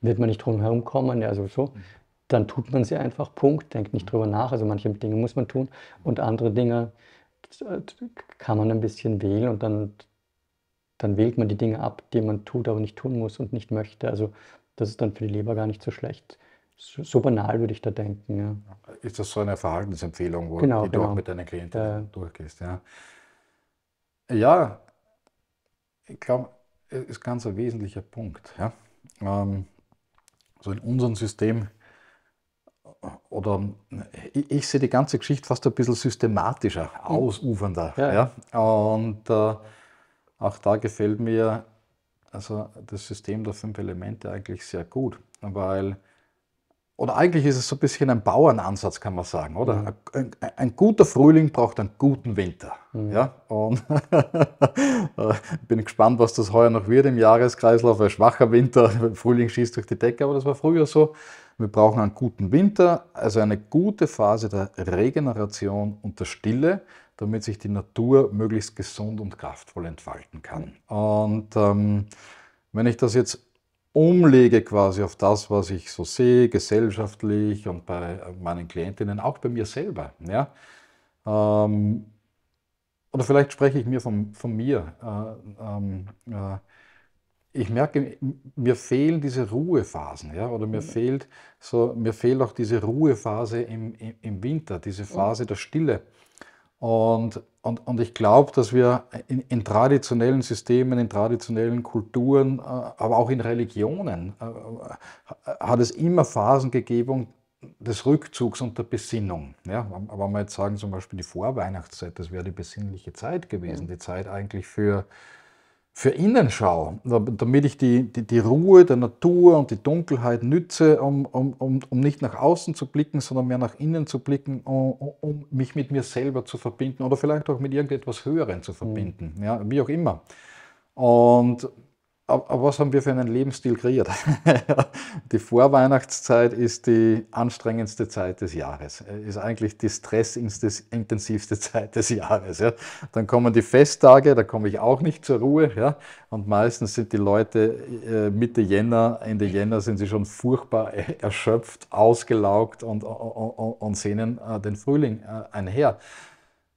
wird man nicht drum herum kommen, ja, sowieso. Mhm. Dann tut man sie einfach, Punkt, denkt nicht mhm. drüber nach. Also manche Dinge muss man tun und andere Dinge äh, kann man ein bisschen wählen und dann dann wählt man die Dinge ab, die man tut, aber nicht tun muss und nicht möchte. Also das ist dann für die Leber gar nicht so schlecht. So, so banal würde ich da denken. Ja. Ist das so eine Verhaltensempfehlung, wo genau, die genau. du auch genau. mit deinen Klienten äh, durchgehst? Ja, ja ich glaube, es ist ganz ein wesentlicher Punkt. Ja. Ähm, so in unserem System oder ich, ich, sehe die ganze Geschichte fast ein bisschen systematischer, hm. ausufernder. Ja. ja. Und äh, auch da gefällt mir also das System der fünf Elemente eigentlich sehr gut, weil, oder eigentlich ist es so ein bisschen ein Bauernansatz, kann man sagen, oder? Mhm. Ein, ein, guter Frühling braucht einen guten Winter. Mhm. Ja? Und bin gespannt, was das heuer noch wird im Jahreskreislauf. Ein schwacher Winter, Frühling schießt durch die Decke, aber das war früher so. Wir brauchen einen guten Winter, also eine gute Phase der Regeneration und der Stille damit sich die Natur möglichst gesund und kraftvoll entfalten kann. Und ähm, wenn ich das jetzt umlege quasi auf das, was ich so sehe, gesellschaftlich und bei meinen Klientinnen, auch bei mir selber, ja, ähm, oder vielleicht spreche ich mir von, von mir. Äh, ähm, äh, ich merke, mir fehlen diese Ruhephasen, ja, oder mir mhm. fehlt so, mir fehlt auch diese Ruhephase im, im, Winter, diese Phase mhm. der Stille. Und, und, und ich glaube, dass wir in, in, traditionellen Systemen, in traditionellen Kulturen, äh, aber auch in Religionen, äh, äh, hat es immer Phasen gegeben, des Rückzugs und der Besinnung. Ja, aber mal jetzt sagen, zum Beispiel die Vorweihnachtszeit, das wäre die besinnliche Zeit gewesen, mhm. die Zeit eigentlich für, für innen schaue, damit ich die, die, die, Ruhe der Natur und die Dunkelheit nütze, um, um, um, um nicht nach außen zu blicken, sondern mehr nach innen zu blicken, um, um mich mit mir selber zu verbinden oder vielleicht auch mit irgendetwas Höherem zu verbinden, mhm. ja, wie auch immer. Und aber was haben wir für einen Lebensstil kreiert? die Vorweihnachtszeit ist die anstrengendste Zeit des Jahres, äh, ist eigentlich die stressintensivste Zeit des Jahres. Ja. Dann kommen die Festtage, da komme ich auch nicht zur Ruhe. Ja. Und meistens sind die Leute äh, Mitte Jänner, Ende Jänner sind sie schon furchtbar äh, erschöpft, ausgelaugt und, und, und sehnen den Frühling einher.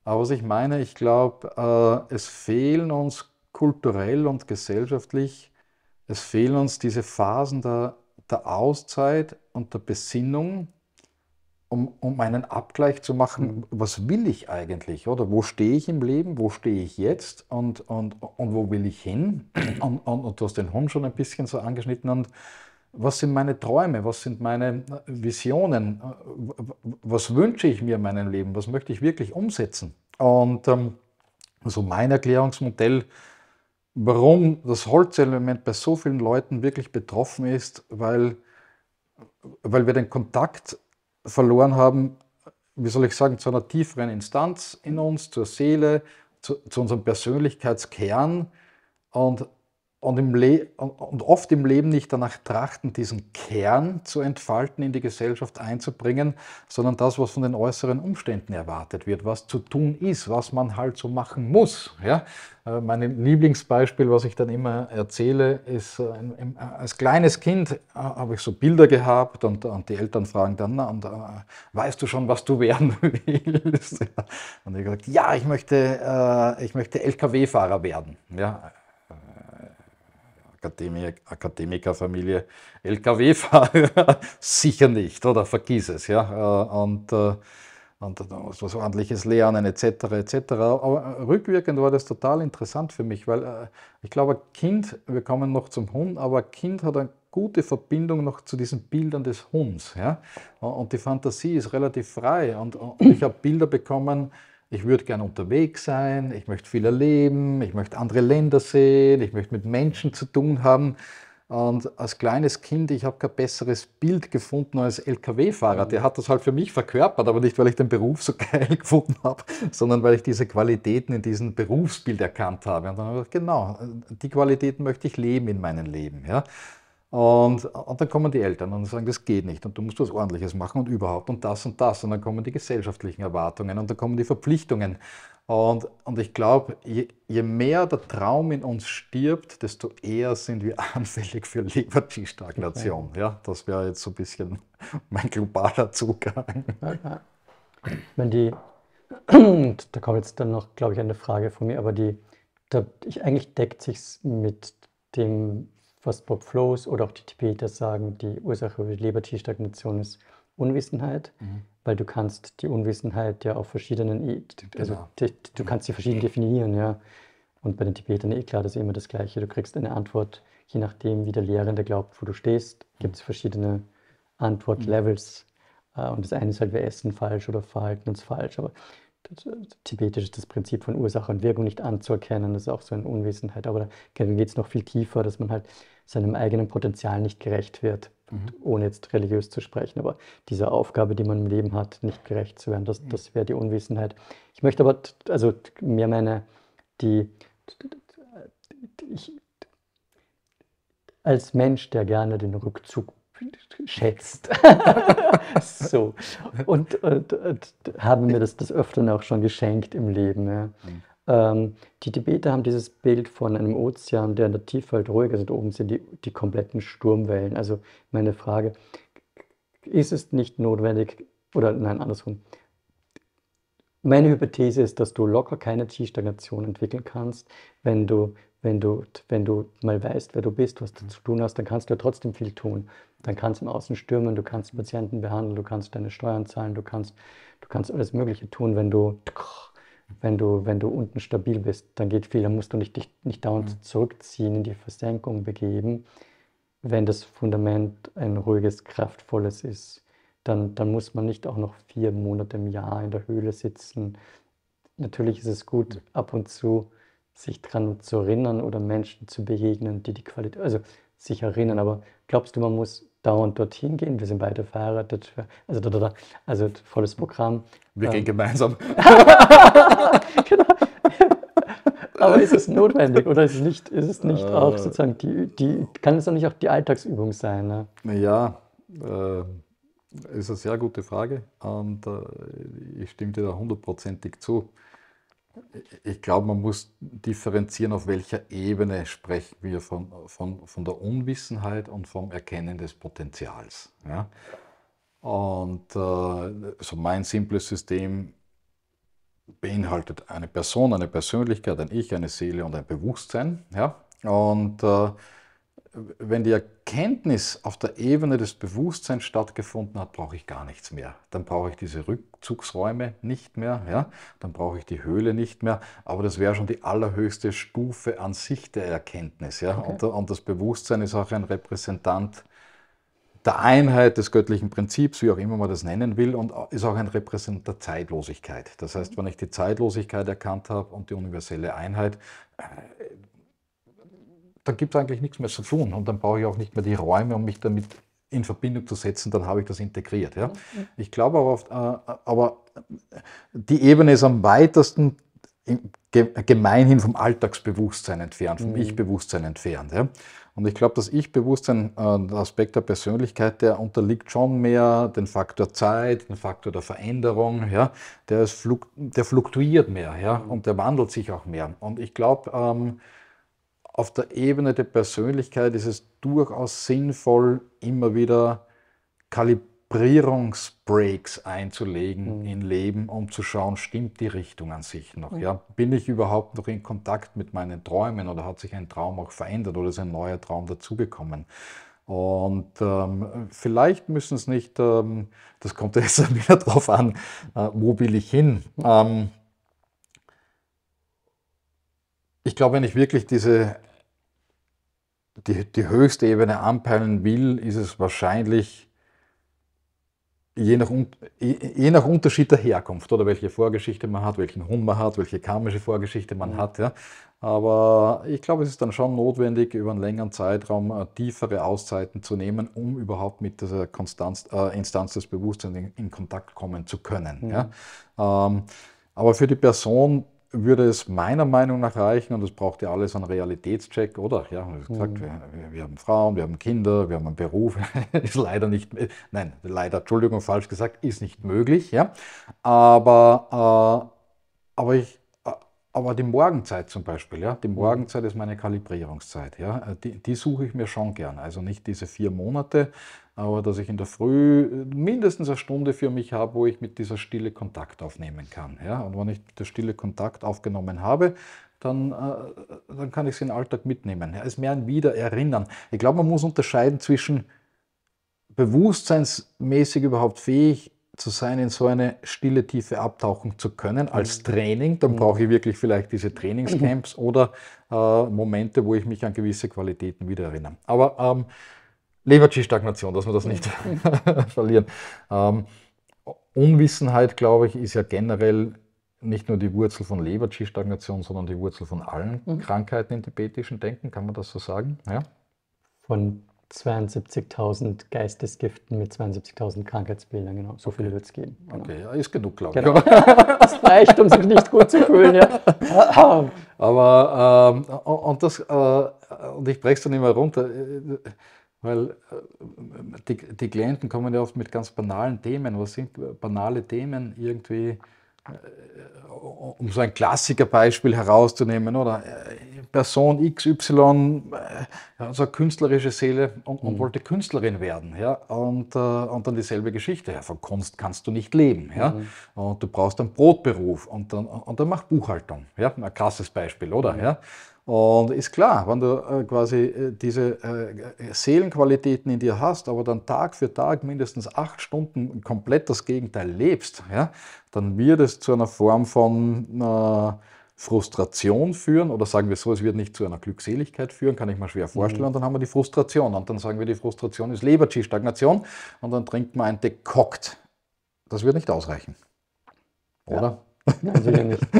Aber was ich meine, ich glaube, es fehlen uns kulturell und gesellschaftlich, es fehlen uns diese Phasen der, der Auszeit und der Besinnung, um, um einen Abgleich zu machen, mhm. was will ich eigentlich, oder wo stehe ich im Leben, wo stehe ich jetzt und, und, und wo will ich hin? Und, und, und du hast den Hund schon ein bisschen so angeschnitten und was sind meine Träume, was sind meine Visionen, was wünsche ich mir in meinem Leben, was möchte ich wirklich umsetzen. Und ähm, so mein Erklärungsmodell warum das Holzelement bei so vielen Leuten wirklich betroffen ist, weil, weil wir den Kontakt verloren haben, wie soll ich sagen, zu einer tieferen Instanz in uns, zur Seele, zu, zu unserem Persönlichkeitskern. Und und, und, oft im Leben nicht danach trachten, diesen Kern zu entfalten, in die Gesellschaft einzubringen, sondern das, was von den äußeren Umständen erwartet wird, was zu tun ist, was man halt so machen muss. Ja? Äh, mein Lieblingsbeispiel, was ich dann immer erzähle, ist, äh, als kleines Kind äh, habe ich so Bilder gehabt und, und die Eltern fragen dann, na, und, weißt du schon, was du werden willst? Und ich habe gesagt, ja, ich möchte, ich möchte LKW-Fahrer werden. Ja? Akademikerfamilie Lkw-Fahrer? Sicher nicht, oder? Vergiss es, ja. Äh, und, äh, und äh, was ordentliches Lernen etc. etc. Aber rückwirkend war das total interessant für mich, weil ich glaube, ein Kind, wir kommen noch zum Hund, aber ein Kind hat eine gute Verbindung noch zu diesen Bildern des Hunds. Ja? Und die Fantasie ist relativ frei. und ich habe Bilder bekommen, ich würde gern unterwegs sein, ich möchte viel erleben, ich möchte andere Länder sehen, ich möchte mit Menschen zu tun haben. Und als kleines Kind, ich habe kein besseres Bild gefunden als LKW-Fahrer. Der hat das halt für mich verkörpert, aber nicht, weil ich den Beruf so geil gefunden habe, sondern weil ich diese Qualitäten in diesem Berufsbild erkannt habe. Und dann habe ich gedacht, genau, die Qualitäten möchte ich leben in meinem Leben. Ja? Und, äh, und, dann kommen die Eltern und sagen, das geht nicht und du musst was Ordentliches machen und überhaupt und das und das. Und dann kommen die gesellschaftlichen Erwartungen und dann kommen die Verpflichtungen. Und, und ich glaube, je, je, mehr der Traum in uns stirbt, desto eher sind wir anfällig für Lebertisch-Stagnation. Okay. Ja, das wäre jetzt so ein bisschen mein globaler Zugang. Wenn die, da kommt jetzt dann noch, glaube ich, eine Frage von mir, aber die, da, ich, eigentlich deckt sich mit dem was Bob Flows oder auch die Tibeter sagen, die Ursache für Lebertier-Stagnation ist Unwissenheit, mhm. weil du kannst die Unwissenheit ja auf verschiedenen, also genau. du kannst sie verschieden definieren, ja. Und bei den Tibetern, eh klar, das ist immer das Gleiche. Du kriegst eine Antwort, je nachdem, wie der Lehrende glaubt, wo du stehst, mhm. gibt es verschiedene mhm. Antwortlevels. Mhm. Und das eine ist halt, wir essen falsch oder verhalten uns falsch. Aber tibetisch ist das Prinzip von Ursache und Wirkung nicht anzuerkennen, das ist auch so eine Unwissenheit. Aber da geht es noch viel tiefer, dass man halt seinem eigenen Potenzial nicht gerecht wird, mhm. ohne jetzt religiös zu sprechen, aber dieser Aufgabe, die man im Leben hat, nicht gerecht zu werden, das, mhm. das wäre die Unwissenheit. Ich möchte aber, also mir meine, die, ich, als Mensch, der gerne den Rückzug schätzt. so. Und, und, und, haben mir das des Öfteren auch schon geschenkt im Leben. Ja. Mhm. Ähm, die Tibeter haben dieses Bild von einem Ozean, der in der Tiefe halt ruhig ist und also oben sind die, die kompletten Sturmwellen. Also meine Frage, ist es nicht notwendig, oder nein, andersrum, meine Hypothese ist, dass du locker keine T-Stagnation entwickeln kannst, wenn du wenn du, wenn du mal weißt, wer du bist, was du mhm. zu tun hast, dann kannst du ja trotzdem viel tun. Dann kannst du im Außen stürmen, du kannst Patienten behandeln, du kannst deine Steuern zahlen, du kannst, du kannst alles Mögliche tun, wenn du, wenn du, wenn du unten stabil bist, dann geht viel, dann musst du nicht, nicht, nicht dauernd mhm. zurückziehen, in die Versenkung begeben. Wenn das Fundament ein ruhiges, kraftvolles ist, dann, dann muss man nicht auch noch vier Monate im Jahr in der Höhle sitzen. Natürlich ist es gut, mhm. ab und zu sich daran zu erinnern oder Menschen zu begegnen, die die Qualität, also sich erinnern. Aber glaubst du, man muss dauernd dorthin gehen? Wir sind beide verheiratet, also, da, da, da, also volles Programm. Wir ähm. gehen gemeinsam. genau. Aber ist es notwendig oder ist es nicht, ist es nicht äh, auch sozusagen die, die, kann es doch nicht auch die Alltagsübung sein? Ne? Naja, äh, ist eine sehr gute Frage und äh, ich stimme dir da hundertprozentig zu ich glaube, man muss differenzieren, auf welcher Ebene sprechen wir von, von, von der Unwissenheit und vom Erkennen des Potenzials. Ja? Und äh, so mein simples System beinhaltet eine Person, eine Persönlichkeit, ein Ich, eine Seele und ein Bewusstsein. Ja? Und äh, wenn die Erkenntnis auf der Ebene des Bewusstseins stattgefunden hat, brauche ich gar nichts mehr. Dann brauche ich diese Rückzugsräume nicht mehr, ja? dann brauche ich die Höhle nicht mehr. Aber das wäre schon die allerhöchste Stufe an sich der Erkenntnis. Ja? Okay. Und, und, das Bewusstsein ist auch ein Repräsentant der Einheit des göttlichen Prinzips, wie auch immer man das nennen will, und ist auch ein Repräsentant der Zeitlosigkeit. Das heißt, wenn ich die Zeitlosigkeit erkannt habe und die universelle Einheit, äh, dann gibt es eigentlich nichts mehr zu tun und dann brauche ich auch nicht mehr die Räume, um mich damit in Verbindung zu setzen, dann habe ich das integriert. Ja? Mhm. Ich glaube aber, oft, äh, aber die Ebene ist am weitesten gemeinhin vom Alltagsbewusstsein entfernt, vom mhm. Ich-Bewusstsein entfernt. Ja? Und ich glaube, das Ich-Bewusstsein, äh, der Aspekt der Persönlichkeit, der unterliegt schon mehr den Faktor Zeit, den Faktor der Veränderung, ja? der, ist fluk der fluktuiert mehr ja? Mhm. und der wandelt sich auch mehr. Und ich glaube, ähm, auf der Ebene der Persönlichkeit ist es durchaus sinnvoll, immer wieder Kalibrierungsbreaks einzulegen mhm. in Leben, um zu schauen, stimmt die Richtung an sich noch? Mhm. Ja? Bin ich überhaupt noch in Kontakt mit meinen Träumen oder hat sich ein Traum auch verändert oder ist ein neuer Traum dazugekommen? Und ähm, vielleicht müssen es nicht, ähm, das kommt jetzt wieder darauf an, äh, wo will ich hin? Mhm. Ähm, ich glaube, wenn ich wirklich diese, die, die höchste Ebene anpeilen will, ist es wahrscheinlich je nach, je nach Unterschied der Herkunft oder welche Vorgeschichte man hat, welchen Hund man hat, welche karmische Vorgeschichte man mhm. hat. Ja. Aber ich glaube, es ist dann schon notwendig, über einen längeren Zeitraum äh, tiefere Auszeiten zu nehmen, um überhaupt mit dieser Konstanz, äh, Instanz des Bewusstseins in, in, Kontakt kommen zu können. Mhm. Ja. Ähm, aber für die Person, würde es meiner Meinung nach reichen, und das braucht ja alles einen Realitätscheck, oder? Ja, wie gesagt, mhm. wir, wir, haben Frauen, wir haben Kinder, wir haben einen Beruf, ist leider nicht, nein, leider, Entschuldigung, falsch gesagt, ist nicht möglich, ja. Aber, äh, aber ich aber die Morgenzeit zum Beispiel, ja, die mhm. Morgenzeit ist meine Kalibrierungszeit. Ja, äh, die, die suche ich mir schon gern. Also nicht diese vier Monate, aber dass ich in der Früh äh, mindestens eine Stunde für mich habe, wo ich mit dieser Stille Kontakt aufnehmen kann. Ja, und wenn ich mit der Stille Kontakt aufgenommen habe, dann, äh, dann kann ich es in den Alltag mitnehmen. Ja, ist mehr ein Wiedererinnern. Ich glaube, man muss unterscheiden zwischen bewusstseinsmäßig überhaupt fähig zu sein, in so eine stille Tiefe abtauchen zu können als mhm. Training. Dann brauche ich mhm. wirklich vielleicht diese Trainingscamps oder äh, Momente, wo ich mich an gewisse Qualitäten wieder erinnere. Aber ähm, Lebertschi-Stagnation, dass wir das nicht verlieren. Ähm, Unwissenheit, glaube ich, ist ja generell nicht nur die Wurzel von Lebertschi-Stagnation, sondern die Wurzel von allen mhm. Krankheiten im tibetischen Denken, kann man das so sagen? Ja? Von 72.000 Geistesgiften mit 72.000 Krankheitsbildern, genau. So viele wird es geben. Genau. Okay, ja, ist genug, glaube ich. Genau. das reicht, um sich nicht gut zu fühlen, ja. Aber, ähm, und, das, äh, und ich breche es dann immer runter, äh, weil äh, die, die Klienten kommen ja oft mit ganz banalen Themen. Was sind banale Themen irgendwie? um so ein Klassikerbeispiel herauszunehmen, oder äh, Person XY, äh, so also eine künstlerische Seele und, und mhm. wollte Künstlerin werden, ja, und, äh, und dann dieselbe Geschichte, ja, von Kunst kannst du nicht leben, ja, mhm. und du brauchst einen Brotberuf und dann, und dann mach Buchhaltung, ja, ein krasses Beispiel, oder, mhm. ja, und ist klar, wenn du äh, quasi äh, diese äh, Seelenqualitäten in dir hast, aber dann Tag für Tag mindestens acht Stunden komplett das Gegenteil lebst, ja, dann wird es zu einer Form von Frustration führen oder sagen wir so, es wird nicht zu einer Glückseligkeit führen, kann ich mir schwer vorstellen. Mhm. Und dann haben wir die Frustration und dann sagen wir, die Frustration ist Lebertschi-Stagnation und dann trinkt man ein Dekokt. Das wird nicht ausreichen. Oder? Ja, sicher nicht.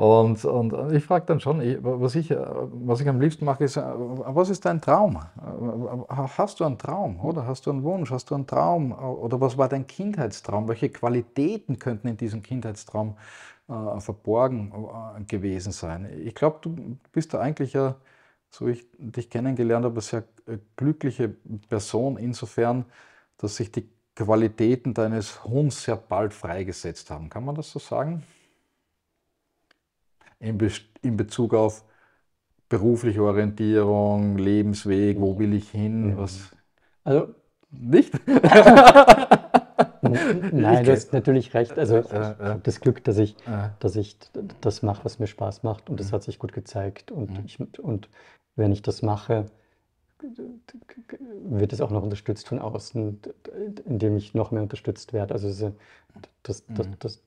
Und, und, ich frage dann schon, ich, was, ich, was ich am liebsten mache, ist, äh, was ist dein Traum? Äh, äh, hast du einen Traum oder hast du einen Wunsch? Hast du einen Traum? Oder was war dein Kindheitstraum? Welche Qualitäten könnten in diesem Kindheitstraum äh, verborgen gewesen sein? Ich glaube, du bist da eigentlich ja, so ich dich kennengelernt habe, eine sehr glückliche Person insofern, dass sich die Qualitäten deines Hunds sehr bald freigesetzt haben. Kann man das so sagen? in, Be in Bezug auf berufliche Orientierung, Lebensweg, wo will ich hin, mhm. was? Also nicht? Nein, du hast natürlich recht. Also ich habe das Glück, dass ich, dass ich das mache, was mir Spaß macht und das mhm. hat sich gut gezeigt. Und, mhm. ich, und wenn ich das mache, wird es auch noch unterstützt von außen, indem ich noch mehr unterstützt werde. Also das, das, das, das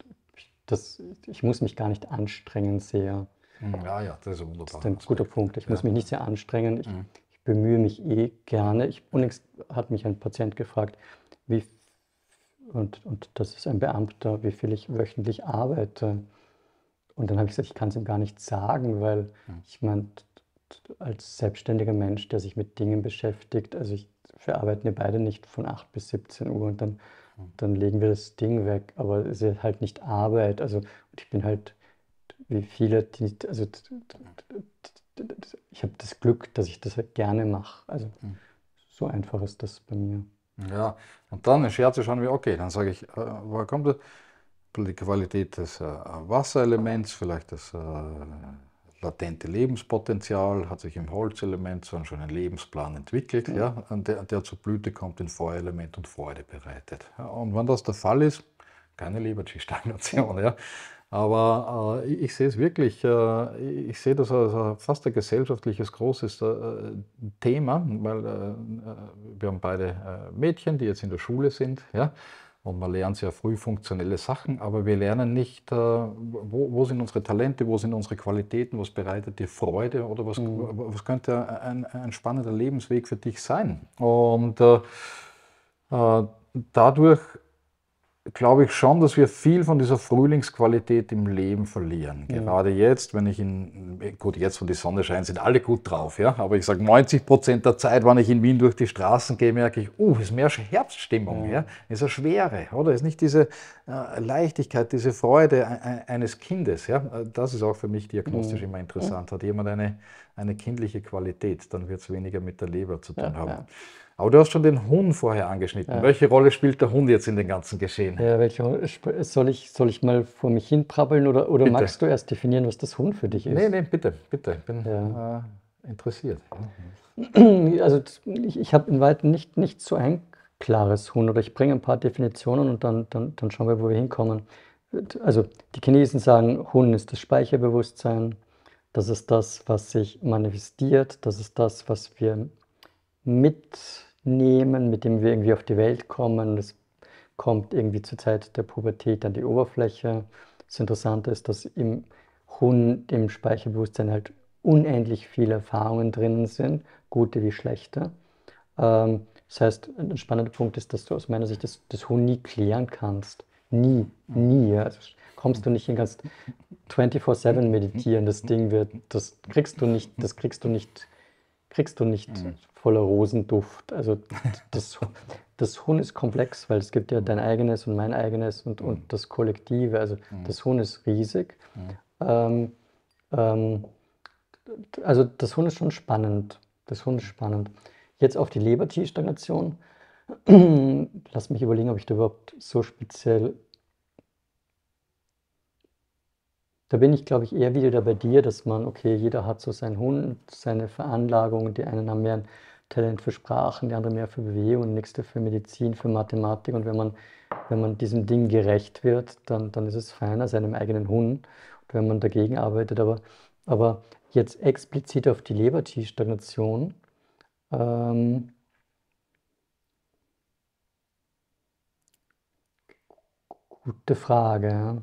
das, ich muss mich gar nicht anstrengen sehr. Hm. Ja, ja, das ist wunderbar. Das ist ein guter also, Punkt. Ich ja. muss mich nicht sehr anstrengen. Ich, mhm. ich bemühe mich eh gerne. Ich, unlängst hat mich ein Patient gefragt, wie, und, und das ist ein Beamter, wie viel ich wöchentlich arbeite. Und dann habe ich gesagt, ich kann es ihm gar nicht sagen, weil mhm. ich meine, als selbstständiger Mensch, der sich mit Dingen beschäftigt, also ich, wir arbeiten ja beide nicht von 8 bis 17 Uhr und dann dann legen wir das Ding weg. Aber es ist halt nicht Arbeit. Also ich bin halt, wie viele, die, also ich habe das Glück, dass ich das halt gerne mache. Also hm. so einfach ist das bei mir. Ja, und dann in Scherze schauen wir, okay, dann sage ich, äh, woher kommt das? Die Qualität des äh, Wasserelements, vielleicht das. Äh, latente Lebenspotenzial, hat sich im Holzelement so einen Lebensplan entwickelt, mhm. ja, der, der, zur Blüte kommt, in Feuerelement und Freude bereitet. Ja, und wenn das der Fall ist, keine Lebertschi-Stagnation. Ja. Aber äh, ich, ich sehe es wirklich, äh, ich sehe das als äh, fast ein gesellschaftliches großes äh, Thema, weil äh, wir haben beide Mädchen, die jetzt in der Schule sind. Ja. Und man lernt sehr früh funktionelle Sachen, aber wir lernen nicht, äh, wo, wo sind unsere Talente, wo sind unsere Qualitäten, was bereitet dir Freude oder was, mhm. was könnte ein, ein, spannender Lebensweg für dich sein. Und äh, äh dadurch glaube ich schon, dass wir viel von dieser Frühlingsqualität im Leben verlieren. Mhm. Gerade jetzt, wenn ich in, gut, jetzt, wo die Sonne scheint, sind alle gut drauf, ja. Aber ich sage, 90 Prozent der Zeit, wenn ich in Wien durch die Straßen gehe, merke ich, uh, ist mehr Herbststimmung, mhm. ja. Ist eine Schwere, oder? Ist nicht diese äh, Leichtigkeit, diese Freude eines Kindes, ja. Äh, das ist auch für mich diagnostisch mhm. immer interessant. Hat jemand eine, eine kindliche Qualität, dann wird es weniger mit der Leber zu tun ja, haben. Ja. Aber du hast schon den Hund vorher angeschnitten. Ja. Welche Rolle spielt der Hund jetzt in dem ganzen Geschehen? Ja, welche, soll, ich, soll ich mal vor mich hin prabbeln oder, oder magst du erst definieren, was das Hund für dich ist? Nein, nein, bitte, bitte. Ich bin ja. äh, interessiert. Mhm. Also ich, ich habe in Weitem nicht, nicht so ein klares Hund oder ich bringe ein paar Definitionen und dann, dann, dann schauen wir, wo wir hinkommen. Also die Chinesen sagen, Hun ist das Speicherbewusstsein, das ist das, was sich manifestiert, das ist das, was wir mitnehmen, mit dem wir irgendwie auf die Welt kommen. Das kommt irgendwie zur Zeit der Pubertät an die Oberfläche. Das Interessante ist, dass im Hund, im Speicherbewusstsein halt unendlich viele Erfahrungen drinnen sind, gute wie schlechte. Ähm, das heißt, ein spannender Punkt ist, dass du aus meiner Sicht das, das Huhn nie klären kannst. Nie, nie. Also kommst du nicht hin, kannst 24-7 mhm. meditieren, das mhm. Ding wird, das kriegst du nicht, das kriegst du nicht kriegst du nicht mhm. voller Rosenduft. Also das, das Huhn ist komplex, weil es gibt ja mhm. dein eigenes und mein eigenes und, mhm. und das Kollektive. Also mhm. das Huhn ist riesig. Mhm. Ähm, ähm, also das Huhn ist schon spannend. Das Huhn ist spannend. Jetzt auf die lebertee Lass mich überlegen, ob ich da überhaupt so speziell da bin ich, glaube ich, eher wieder bei dir, dass man, okay, jeder hat so seinen Hund, seine Veranlagung, die einen haben mehr ein Talent für Sprachen, die anderen mehr für Bewegung, nächste für Medizin, für Mathematik. Und wenn man, wenn man diesem Ding gerecht wird, dann, dann ist es feiner, seinem eigenen Hund, und wenn man dagegen arbeitet. Aber, aber jetzt explizit auf die leber Lebertiefstagnation, ähm, gute Frage.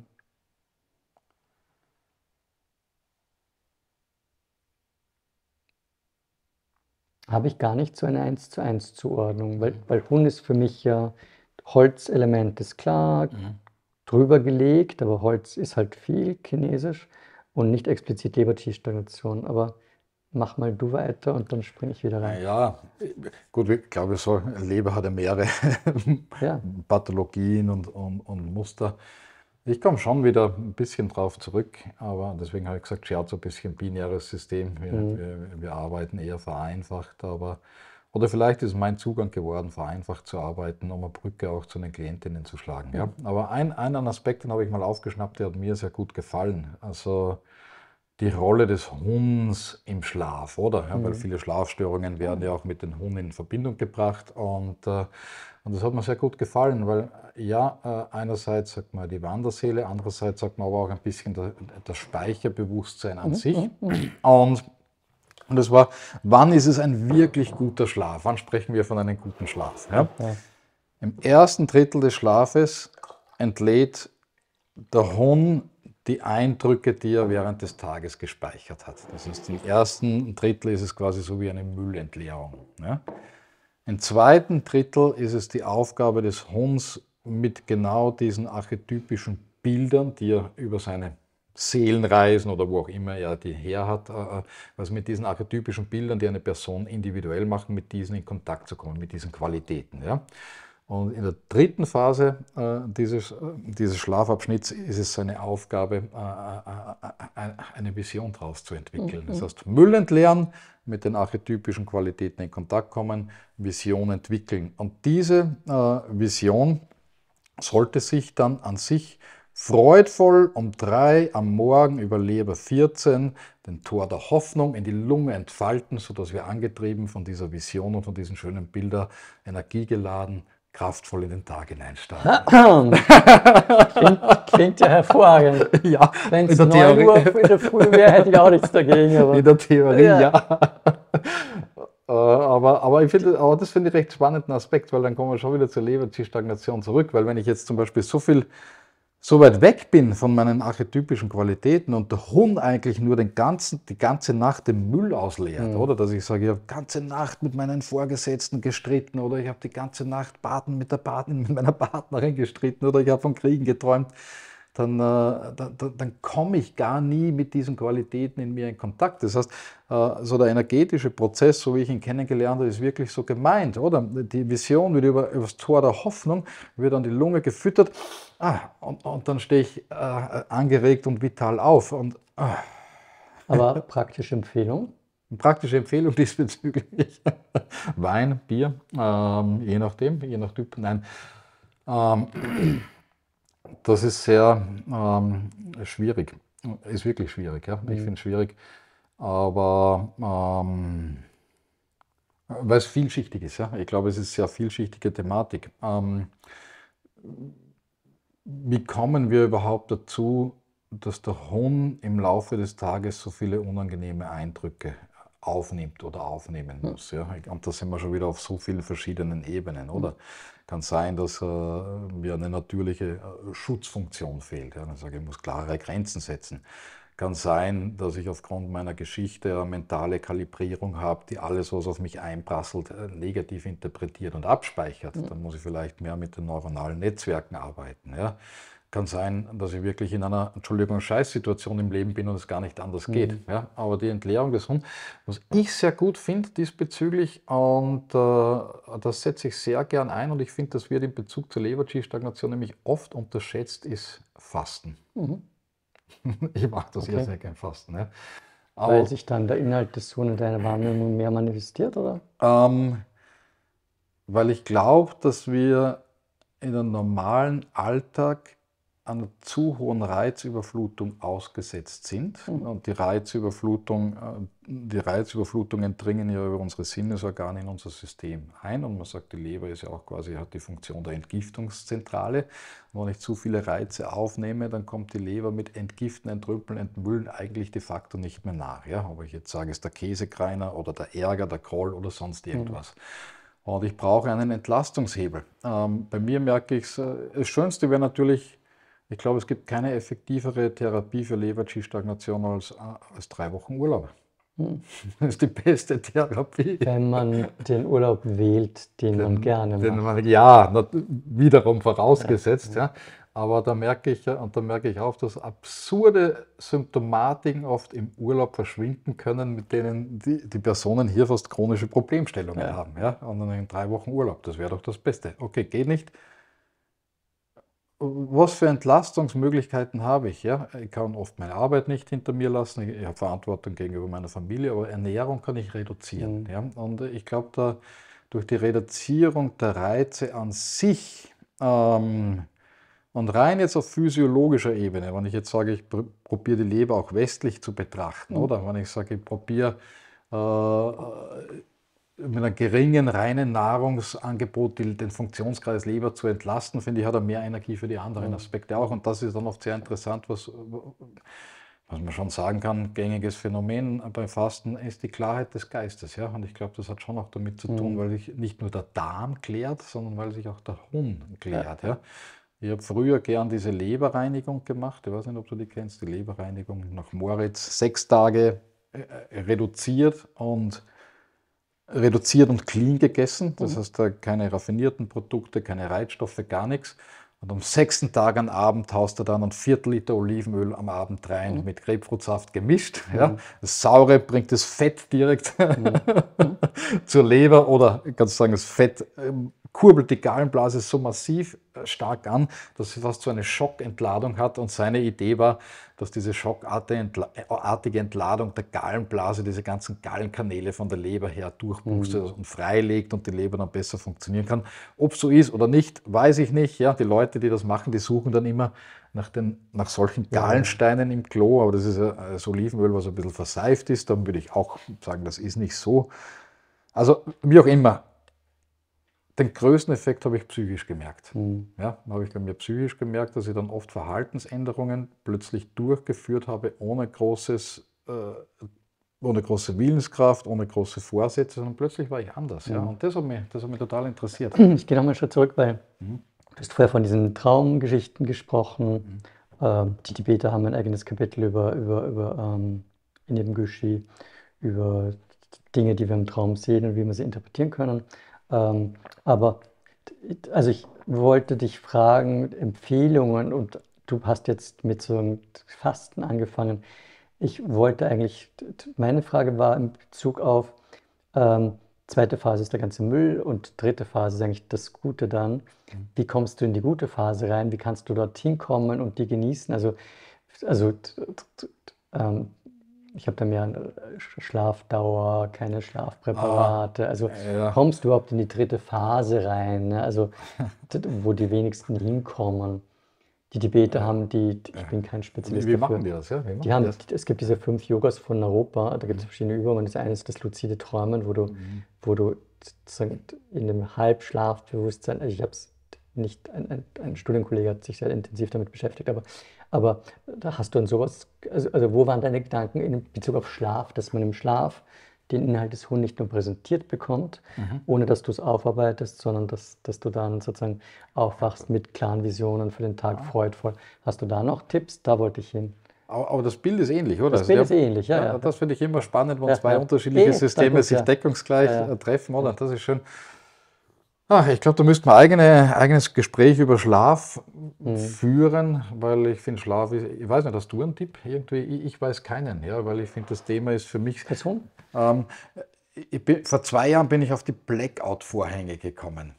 habe ich gar nicht so eine 1 zu 1 Zuordnung, weil, weil Hun ist für mich ja Holzelement ist klar, mhm. drüber gelegt, aber Holz ist halt viel chinesisch und nicht explizit Leber-Chi-Stagnation. Aber mach mal du weiter und dann springe ich wieder rein. Ja, gut, ich glaube, so Leber hat ja mehrere ja. Pathologien und, und, und Muster. Ich komme schon wieder ein bisschen drauf zurück, aber deswegen habe ich gesagt, schaut so ein bisschen binäres System. Wir, mhm. wir, wir, arbeiten eher vereinfacht, aber oder vielleicht ist mein Zugang geworden, vereinfacht zu arbeiten, um eine Brücke auch zu den Klientinnen zu schlagen. Ja? Mhm. Aber ein, einen Aspekt, den habe ich mal aufgeschnappt, der hat mir sehr gut gefallen. Also die Rolle des Huns im Schlaf, oder? Ja, mhm. Weil viele Schlafstörungen werden ja auch mit den Hunden in Verbindung gebracht und, äh, und das hat mir sehr gut gefallen, weil ja, äh, einerseits sagt man die Wanderseele, andererseits sagt man aber auch ein bisschen da, das Speicherbewusstsein an mhm. sich mhm, mhm. und und das war, wann ist es ein wirklich guter Schlaf? Wann sprechen wir von einem guten Schlaf? Ja? Ja. Im ersten Drittel des Schlafes entlädt der Hund die Eindrücke, die er während des Tages gespeichert hat. Das heißt, im ersten Drittel ist es quasi so wie eine Müllentleerung. Ja? Im zweiten Drittel ist es die Aufgabe des Huns, mit genau diesen archetypischen Bildern, die er über seine Seelenreisen oder wo auch immer er die her hat, also mit diesen archetypischen Bildern, die eine Person individuell machen, mit diesen in Kontakt zu kommen, mit diesen Qualitäten. Ja? Und in der dritten Phase äh, dieses, äh, dieses Schlafabschnitts ist es seine Aufgabe, äh, äh, äh eine Vision daraus zu entwickeln. Mhm. Das heißt, Müll entleeren, mit den archetypischen Qualitäten in Kontakt kommen, Vision entwickeln. Und diese Vision sollte sich dann an sich freudvoll um drei am Morgen über Leber 14 den Tor der Hoffnung in die Lunge entfalten, sodass wir angetrieben von dieser Vision und von diesen schönen Bildern energiegeladen kraftvoll in den Tag hineinstarten. klingt, klingt ja hervorragend. Ja, Wenn es 9 Theorie. Uhr in der Früh wäre, hätte ich auch nichts dagegen. Aber. In der Theorie, ja. ja. Äh, aber, aber, ich find, aber das finde ich recht spannenden Aspekt, weil dann kommen wir schon wieder zur Leber, Stagnation zurück, weil wenn ich jetzt zum Beispiel so viel so weit weg bin von meinen archetypischen Qualitäten und der Hund eigentlich nur den ganzen, die ganze Nacht den Müll ausleert, mhm. oder? Dass ich sage, ich habe die ganze Nacht mit meinen Vorgesetzten gestritten oder ich habe die ganze Nacht Baden mit, der Baden, mit meiner Partnerin gestritten oder ich habe von Kriegen geträumt dann, äh, dann, dann komme ich gar nie mit diesen Qualitäten in mir in Kontakt. Das heißt, äh, so der energetische Prozess, so wie ich ihn kennengelernt habe, ist wirklich so gemeint, oder? Die Vision wird über, über das Tor der Hoffnung, wird an die Lunge gefüttert ah, und, und, dann stehe ich äh, angeregt und vital auf. Und, ah. Aber praktische Empfehlung? praktische Empfehlung diesbezüglich. Wein, Bier, ähm, je nachdem, je nach Typ. Nein. Ähm, das ist sehr ähm, schwierig. Ist wirklich schwierig, ja. Ich mhm. finde es schwierig. Aber ähm, weil es vielschichtig ist, ja. Ich glaube, es ist eine sehr vielschichtige Thematik. Ähm, wie kommen wir überhaupt dazu, dass der Hund im Laufe des Tages so viele unangenehme Eindrücke aufnimmt oder aufnehmen muss. Ja? Und da sind wir schon wieder auf so vielen verschiedenen Ebenen, oder? Kann sein, dass äh, mir eine natürliche äh, Schutzfunktion fehlt. Ja? Ich sage, ich muss klare Grenzen setzen. Kann sein, dass ich aufgrund meiner Geschichte eine mentale Kalibrierung habe, die alles, was auf mich einprasselt, äh, negativ interpretiert und abspeichert. Dann muss ich vielleicht mehr mit den neuronalen Netzwerken arbeiten. Ja? kann sein, dass ich wirklich in einer, Entschuldigung, Scheißsituation im Leben bin und es gar nicht anders mhm. geht. Ja, aber die Entleerung des Hundes, was ich sehr gut finde diesbezüglich und äh, das setze ich sehr gern ein und ich finde, das wird in Bezug zur leber g stagnation nämlich oft unterschätzt, ist Fasten. Mhm. ich mache das okay. ja sehr gern Fasten. Ja. Aber, Weil sich dann der Inhalt des Sohnes deiner Wahrnehmung mehr manifestiert, oder? Ähm, weil ich glaube, dass wir in einem normalen Alltag einer zu hohen Reizüberflutung ausgesetzt sind. Mhm. Und die, Reizüberflutung, äh, die Reizüberflutungen dringen ja über unsere Sinnesorgane in unser System ein. Und man sagt, die Leber ist ja auch quasi, hat die Funktion der Entgiftungszentrale. Und wenn ich zu viele Reize aufnehme, dann kommt die Leber mit Entgiften, Entrümpeln, Entmüllen eigentlich de facto nicht mehr nach. Ja? Ob ich jetzt sage, es ist der Käsekreiner oder der Ärger, der Groll oder sonst mhm. irgendwas. Mhm. Und ich brauche einen Entlastungshebel. Ähm, bei mir merke ich es, äh, das Schönste wäre natürlich, ich glaube, es gibt keine effektivere Therapie für Leber-G-Stagnation als, äh, als drei Wochen Urlaub. Hm. Das ist die beste Therapie. Wenn man den Urlaub wählt, den, den man gerne den macht. Man, ja, wiederum vorausgesetzt. Ja. ja. Aber da merke ich und da merke ich auch, dass absurde Symptomatiken oft im Urlaub verschwinden können, mit denen die, die Personen hier fast chronische Problemstellungen ja. haben. Ja? Und dann in drei Wochen Urlaub, das wäre doch das Beste. Okay, geht nicht, was für Entlastungsmöglichkeiten habe ich? Ja? Ich kann oft meine Arbeit nicht hinter mir lassen, ich habe Verantwortung gegenüber meiner Familie, aber Ernährung kann ich reduzieren. Mhm. Ja? Und ich glaube, da durch die Reduzierung der Reize an sich ähm, und rein jetzt auf physiologischer Ebene, wenn ich jetzt sage, ich pr probiere die Leber auch westlich zu betrachten, mhm. oder wenn ich sage, ich probiere äh, mit einem geringen reinen Nahrungsangebot den Funktionskreis Leber zu entlasten, finde ich, hat er mehr Energie für die anderen mhm. Aspekte auch. Und das ist dann oft sehr interessant, was, was man schon sagen kann, gängiges Phänomen beim Fasten ist die Klarheit des Geistes. Ja? Und ich glaube, das hat schon auch damit zu tun, mhm. weil sich nicht nur der Darm klärt, sondern weil sich auch der Hund klärt. Ja. ja? Ich habe früher gern diese Leberreinigung gemacht. Ich weiß nicht, ob du die kennst, die Leberreinigung nach Moritz. Sechs Tage äh, äh, reduziert und reduziert und clean gegessen. Das mhm. heißt, keine raffinierten Produkte, keine Reitstoffe, gar nichts. Und am sechsten Tag am Abend haust du dann ein Viertel Liter Olivenöl am Abend rein mhm. mit Grapefruitsaft gemischt. Mhm. Ja. Das Saure bringt das Fett direkt mhm. mhm. zur Leber oder kannst sagen, das Fett ähm, kurbelt die Gallenblase so massiv äh, stark an, dass sie fast so eine Schockentladung hat. Und seine Idee war, dass diese schockartige äh, Entladung der Gallenblase diese ganzen Gallenkanäle von der Leber her durchboostet mhm. und freilegt und die Leber dann besser funktionieren kann. Ob so ist oder nicht, weiß ich nicht. Ja, die Leute Leute, die das machen, die suchen dann immer nach, den, nach solchen Gallensteinen im Klo, aber das ist das also Olivenöl, was ein bisschen verseift ist. Dann würde ich auch sagen, das ist nicht so. Also, wie auch immer, den größten Effekt habe ich psychisch gemerkt. Mhm. Ja, habe ich bei mir psychisch gemerkt, dass ich dann oft Verhaltensänderungen plötzlich durchgeführt habe, ohne großes, äh, ohne große Willenskraft, ohne große Vorsätze, sondern plötzlich war ich anders. Mhm. Ja. Und das hat, mich, das hat mich total interessiert. Ich gehe nochmal schon zurück, weil mhm. Du hast vorher von diesen Traumgeschichten gesprochen. Mhm. Ähm, die Tibeter haben ein eigenes Kapitel über, über, über ähm, in dem Gushi, über Dinge, die wir im Traum sehen und wie wir sie interpretieren können. Ähm, aber also ich wollte dich fragen, Empfehlungen und du hast jetzt mit so einem Fasten angefangen. Ich wollte eigentlich, meine Frage war in Bezug auf, ähm, Zweite Phase ist der ganze Müll und dritte Phase ist eigentlich das Gute dann. Mhm. Wie kommst du in die gute Phase rein? Wie kannst du dorthin kommen und die genießen? Also, also ähm, ich habe da mehr äh, Schlafdauer, keine Schlafpräparate. Ah, also ja. kommst du überhaupt in die dritte Phase rein, ne? also wo die wenigsten hinkommen die Tibeter haben die, ich bin kein Spezialist Wie, wie machen die das? Ja? Machen die haben, das? Es gibt diese fünf Yogas von Europa, da gibt es mhm. verschiedene Übungen. Das eine ist das luzide Träumen, wo du, mhm. wo du in einem Halbschlafbewusstsein, also ich habe es nicht, ein, ein, ein, Studienkollege hat sich sehr intensiv damit beschäftigt, aber, aber da hast du dann sowas, also, also wo waren deine Gedanken in Bezug auf Schlaf, dass man im Schlaf den Inhalt des Huhn nicht nur präsentiert bekommt, mhm. ohne dass du es aufarbeitest, sondern dass, dass du dann sozusagen aufwachst mit klaren Visionen für den Tag, ja. freudvoll. Hast du da noch Tipps? Da wollte ich hin. Aber das Bild ist ähnlich, oder? Das also Bild also, ist ähnlich, ja. ja das finde ich immer spannend, wenn zwei unterschiedliche Systeme sich deckungsgleich äh, treffen, oder? Das ist schön. Ach, ich glaube, da müsste man eigene, eigenes Gespräch über Schlaf mhm. führen, weil ich finde, Schlaf ist, ich weiß nicht, hast du einen Tipp? Irgendwie, ich, ich weiß keinen, ja, weil ich finde, das Thema ist für mich. Person? Ähm, bin, vor zwei Jahren bin ich auf die Blackout-Vorhänge gekommen.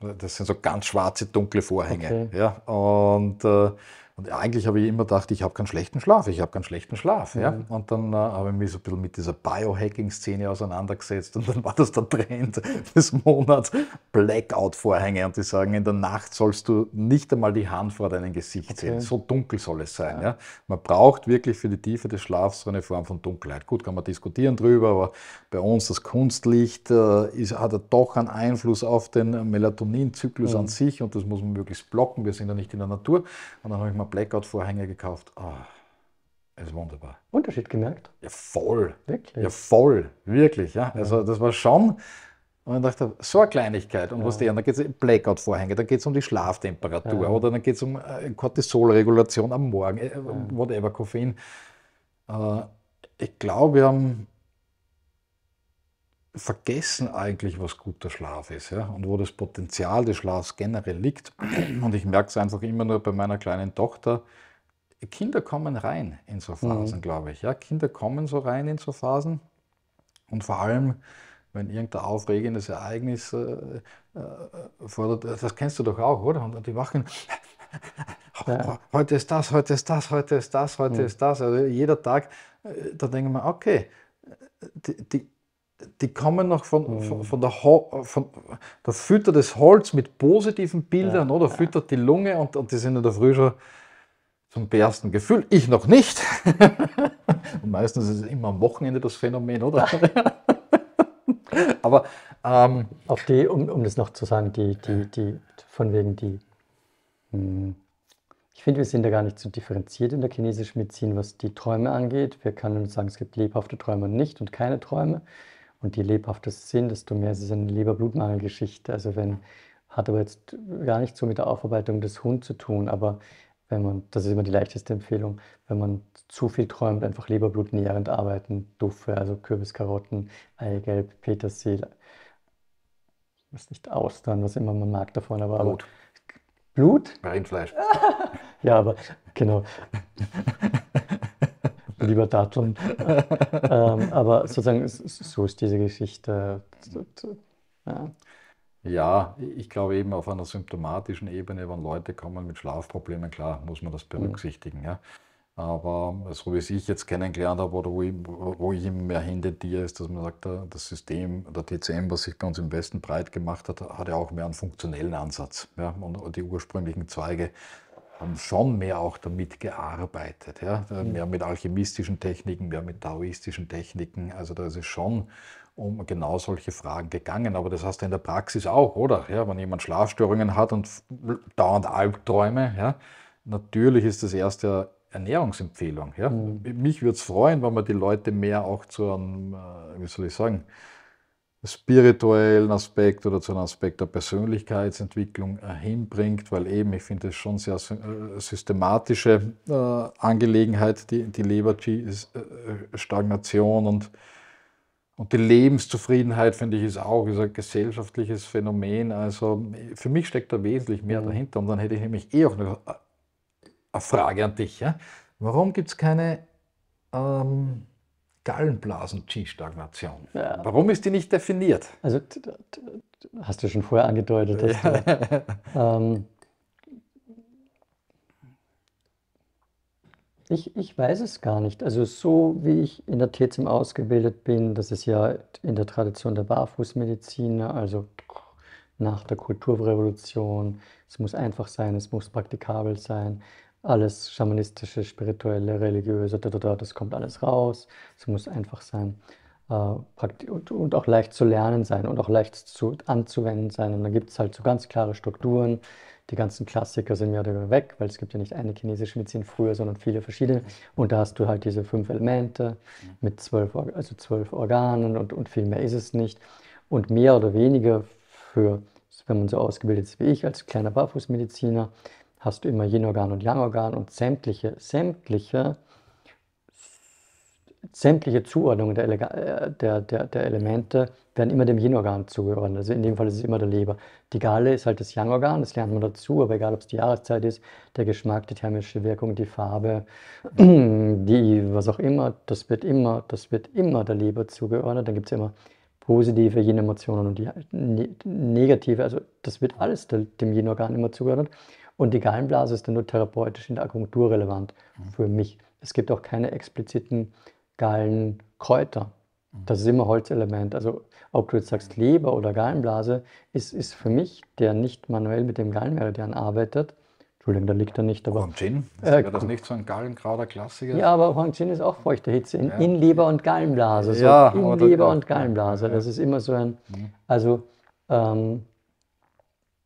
Das sind so ganz schwarze, dunkle Vorhänge. Okay. Ja, und äh, und eigentlich habe ich immer gedacht, ich habe keinen schlechten Schlaf, ich habe keinen schlechten Schlaf. Mhm. Und dann äh, habe ich mich so ein bisschen mit dieser Biohacking-Szene auseinandergesetzt und dann war das der Trend des Monats, Blackout-Vorhänge. Und die sagen, in der Nacht sollst du nicht einmal die Hand vor deinem Gesicht okay. sehen. So dunkel soll es sein. Ja. ja. Man braucht wirklich für die Tiefe des Schlafs so eine Form von Dunkelheit. Gut, kann man diskutieren drüber, aber bei uns das Kunstlicht äh, ist, hat doch einen Einfluss auf den Melatoninzyklus mhm. an sich und das muss man möglichst blocken. Wir sind ja nicht in der Natur. Und dann habe ich mal mir Blackout-Vorhänge gekauft. Oh, ist wunderbar. Unterschied gemerkt? Ja, voll. Wirklich? Ja, voll. Wirklich. Ja. Also das war schon. Und ich dachte, so eine Kleinigkeit. Und ja. was die, dann geht es um Blackout-Vorhänge, dann geht es um die Schlaftemperatur ja. oder dann geht es um äh, Cortisolregulation am Morgen, äh, ja. whatever, Koffein. Äh, ich glaube, wir haben vergessen eigentlich, was guter Schlaf ist ja? und wo das Potenzial des Schlafs generell liegt. Und ich merke es einfach immer nur bei meiner kleinen Tochter. Kinder kommen rein in so mhm. Phasen, mhm. glaube ich. Ja? Kinder kommen so rein in so Phasen. Und vor allem, wenn irgendein aufregendes Ereignis äh, äh, fordert, äh, das kennst du doch auch, oder? Und die wachen. Ja. Heute ist das, heute ist das, heute ist das, heute mhm. ist das. Also jeder Tag, äh, da denken wir, okay, äh, die, die, die kommen noch von, von, mhm. von der, Ho von, da füttert das Holz mit positiven Bildern, ja, oder? Ja. Füttert die Lunge und, und die sind in der Früh schon zum bersten Gefühl. Ich noch nicht. und meistens ist es immer am Wochenende das Phänomen, oder? Aber ähm, auf die, um, um das noch zu sagen, die, die, die, von wegen die, hm, ich finde, wir sind da gar nicht so differenziert in der chinesischen Medizin, was die Träume angeht. Wir können sagen, es gibt lebhafte Träume und nicht und keine Träume. Und je lebhafter sie sind, desto mehr ist es eine Leberblutmangelgeschichte. Also wenn, hat aber jetzt gar nicht so mit der Aufarbeitung des Hundes zu tun, aber wenn man, das ist immer die leichteste Empfehlung, wenn man zu viel träumt, einfach Leberblut nährend arbeiten, Duffe, also Kürbis, Karotten, Eigelb, Petersilie, was nicht Austern, was immer man mag davon, aber Blut. Aber, Blut? Rindfleisch. ja, aber genau. lieber Datum. ähm, aber sozusagen, so ist diese Geschichte. Ja. ja. ich glaube eben auf einer symptomatischen Ebene, wenn Leute kommen mit Schlafproblemen, klar, muss man das berücksichtigen. Mhm. Ja. Aber so wie ich jetzt kennengelernt habe oder wo ich, wo ich immer mehr hintendiere, ist, dass man sagt, das System, der TCM, was sich bei uns im Westen breit gemacht hat, hat ja auch mehr einen funktionellen Ansatz. Ja? Und die ursprünglichen Zweige haben schon mehr auch damit gearbeitet. Ja? Mhm. Mehr mit alchemistischen Techniken, mehr mit taoistischen Techniken. Also da ist es schon um genau solche Fragen gegangen. Aber das hast du in der Praxis auch, oder? Ja, wenn jemand Schlafstörungen hat und dauernd Albträume, ja, natürlich ist das erste Ernährungsempfehlung. Ja? Mhm. Mich würde es freuen, wenn man die Leute mehr auch zu einem, äh, wie soll ich sagen, spirituellen Aspekt oder zu einem Aspekt der Persönlichkeitsentwicklung äh, hinbringt, weil eben, ich finde es schon sehr äh, systematische äh, Angelegenheit, die, die leber und, und die Lebenszufriedenheit, finde ich, ist auch ist ein gesellschaftliches Phänomen. Also für mich steckt da wesentlich mehr mhm. dahinter und dann hätte ich nämlich eh auch noch eine Frage an dich. Ja? Warum gibt es keine... Ähm, Gallenblasen-G-Stagnation. Ja. Warum ist die nicht definiert? Also hast du schon vorher angedeutet, dass ja. du, ähm, ich, ich weiß es gar nicht. Also so wie ich in der TZM ausgebildet bin, das ist ja in der Tradition der Barfußmedizin, also nach der Kulturrevolution, es muss einfach sein, es muss praktikabel sein alles schamanistische, spirituelle, religiöse, da, da, da, das kommt alles raus. Es muss einfach sein äh, und, auch leicht zu lernen sein und auch leicht zu, anzuwenden sein. Und dann gibt es halt so ganz klare Strukturen. Die ganzen Klassiker sind mehr oder weniger weg, weil es gibt ja nicht eine chinesische Medizin früher, sondern viele verschiedene. Und da hast du halt diese fünf Elemente mit zwölf, also zwölf Organen und, und viel mehr ist es nicht. Und mehr oder weniger für, wenn man so ausgebildet ist wie ich als kleiner Barfußmediziner, hast du immer Yin-Organ und Yang-Organ und sämtliche, sämtliche, sämtliche Zuordnungen der, äh, der, der, der Elemente werden immer dem Yin-Organ zugeordnet. Also in dem Fall ist es immer der Leber. Die Galle ist halt das Yang-Organ, das lernt man dazu, aber egal ob es die Jahreszeit ist, der Geschmack, die thermische Wirkung, die Farbe, die was auch immer, das wird immer, das wird immer der Leber zugeordnet. Dann gibt es immer positive Yin-Emotionen und die ne-, negative, also das wird alles dem Yin-Organ immer zugeordnet. Und die Gallenblase ist dann nur therapeutisch in der Akupunktur relevant mhm. für mich. Es gibt auch keine expliziten Gallenkräuter. Mhm. Das ist immer Holzelement. Also ob du jetzt sagst mhm. Leber oder Gallenblase, ist, ist für mich, der nicht manuell mit dem Gallenmeridian arbeitet, Entschuldigung, da liegt er nicht. Aber, Huang Jin, ist äh, das nicht so ein Gallengrader Klassiker? Ja, aber Huang Jin ist auch feuchte Hitze in, ja. in Leber und Gallenblase. So ja, in Leber und Gallenblase. Das ist immer so ein, mhm. also ähm,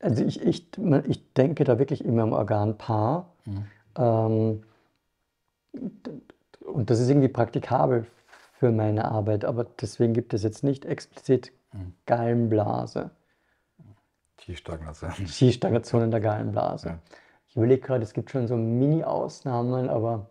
also ich, ich, ich denke da wirklich immer am Organpaar. Mhm. Ähm, und das ist irgendwie praktikabel für meine Arbeit, aber deswegen gibt es jetzt nicht explizit mhm. Gallenblase. T-Stagnation. T-Stagnation in der Gallenblase. Ja. Ich überlege gerade, es gibt schon so Mini-Ausnahmen, aber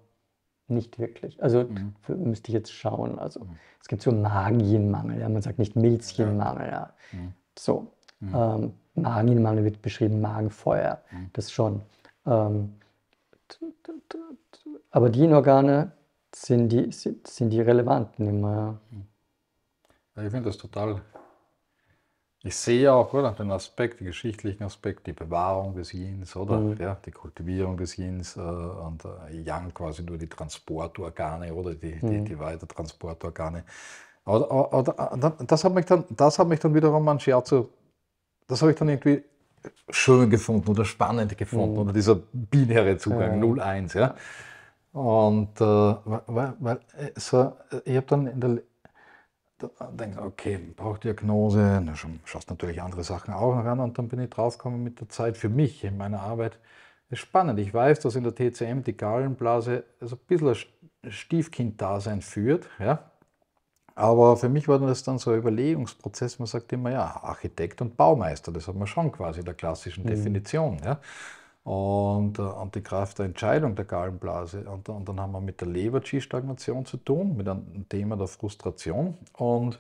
nicht wirklich. Also mhm. müsste ich jetzt schauen. Also mhm. es gibt so Magienmangel, ja. man sagt nicht Milzchenmangel. Ja. Mhm. So. Mhm. Ähm, Magenmangel wird beschrieben, Magenfeuer, mhm. das schon. Ähm, aber die Inorgane sind die, sind, sind die relevanten immer. Mhm. Ja, ich finde das total. Ich sehe auch oder, den Aspekt, den geschichtlichen Aspekt, die Bewahrung des Yins, oder? Mhm. Ja, die Kultivierung des Yins äh, und äh, Yang quasi nur die Transportorgane oder die, mhm. die, die Weitertransportorgane. Aber, aber, aber, das, hat mich dann, das hat mich dann wiederum an Scherzo das habe ich dann irgendwie schön gefunden oder spannend gefunden mhm. oder dieser binäre Zugang, ja. 01. Ja? Und äh, weil, weil äh, so, äh, ich habe dann in der denke, okay, Bauchdiagnose, na, schaust natürlich andere Sachen auch noch an und dann bin ich draufgekommen mit der Zeit für mich in meiner Arbeit. Das ist spannend. Ich weiß, dass in der TCM die Gallenblase also ein bisschen Stiefkind-Dasein führt. Ja? Aber für mich war das dann so ein Überlegungsprozess. Man sagt immer, ja, Architekt und Baumeister, das hat man schon quasi in der klassischen mhm. Definition. Ja? Und, äh, und die Kraft der Entscheidung der Gallenblase. Und, und dann haben wir mit der Leber-G-Stagnation zu tun, mit einem Thema der Frustration. Und,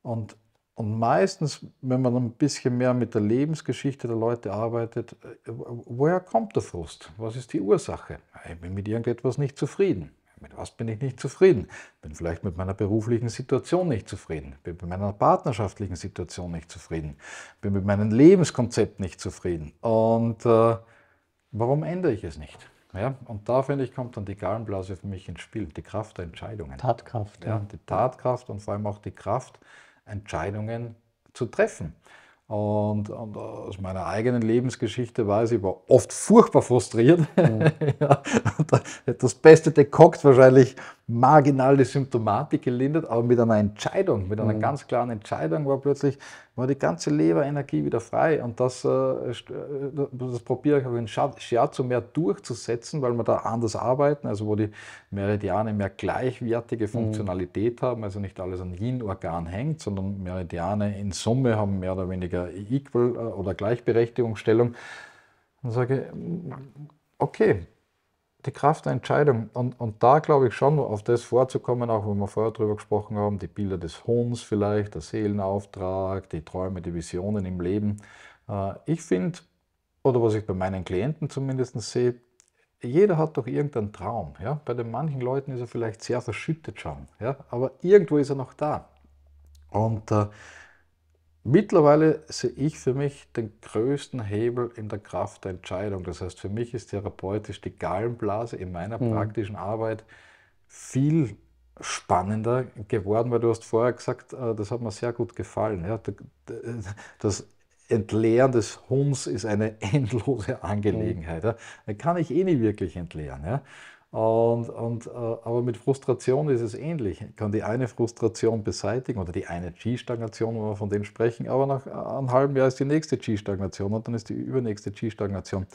und, und meistens, wenn man ein bisschen mehr mit der Lebensgeschichte der Leute arbeitet, äh, woher kommt der Frust? Was ist die Ursache? Ich bin mit irgendetwas nicht zufrieden. Mit was bin ich nicht zufrieden? Bin vielleicht mit meiner beruflichen Situation nicht zufrieden. Bin mit meiner partnerschaftlichen Situation nicht zufrieden. Bin mit meinem Lebenskonzept nicht zufrieden. Und äh, warum ändere ich es nicht? Ja, und da, finde ich, kommt dann die Gallenblase für mich ins Spiel, die Kraft der Entscheidungen. Tatkraft. Ja, ja die Tatkraft und vor allem auch die Kraft, Entscheidungen zu treffen. Und, und, äh, aus meiner eigenen Lebensgeschichte weiß ich, war oft furchtbar frustriert. Mhm. ja, äh, das beste Dekokkt wahrscheinlich marginale Symptomatik gelindert, aber mit einer Entscheidung, mit einer mhm. ganz klaren Entscheidung war plötzlich war die ganze Leberenergie wieder frei. Und das, äh, äh, das probiere ich auch in Shiatsu mehr durchzusetzen, weil wir da anders arbeiten, also wo die Meridiane mehr gleichwertige mhm. Funktionalität mhm. haben, also nicht alles an Yin-Organ hängt, sondern Meridiane in Summe haben mehr oder weniger Equal- äh, oder Gleichberechtigungsstellung. Dann sage, ich, okay, die Kraft der Entscheidung. Und, und da glaube ich schon, auf das vorzukommen, auch wenn wir vorher darüber gesprochen haben, die Bilder des Hohns vielleicht, der Seelenauftrag, die Träume, die Visionen im Leben. Äh, ich finde, oder was ich bei meinen Klienten zumindest sehe, jeder hat doch irgendeinen Traum. Ja? Bei den manchen Leuten ist er vielleicht sehr verschüttet schon, ja? aber irgendwo ist er noch da. Und äh, Mittlerweile sehe ich für mich den größten Hebel in der Kraft der Entscheidung. Das heißt, für mich ist therapeutisch die Gallenblase in meiner mhm. praktischen Arbeit viel spannender geworden, weil du hast vorher gesagt, äh, das hat mir sehr gut gefallen. das Entleeren des Hums ist eine endlose Angelegenheit. Mhm. Da kann ich eh nicht wirklich entleeren. Und, und, äh, aber mit Frustration ist es ähnlich. Ich kann die eine Frustration beseitigen oder die eine G-Stagnation, wenn wir von denen sprechen, aber nach äh, einem halben Jahr ist die nächste G-Stagnation und dann ist die übernächste G-Stagnation.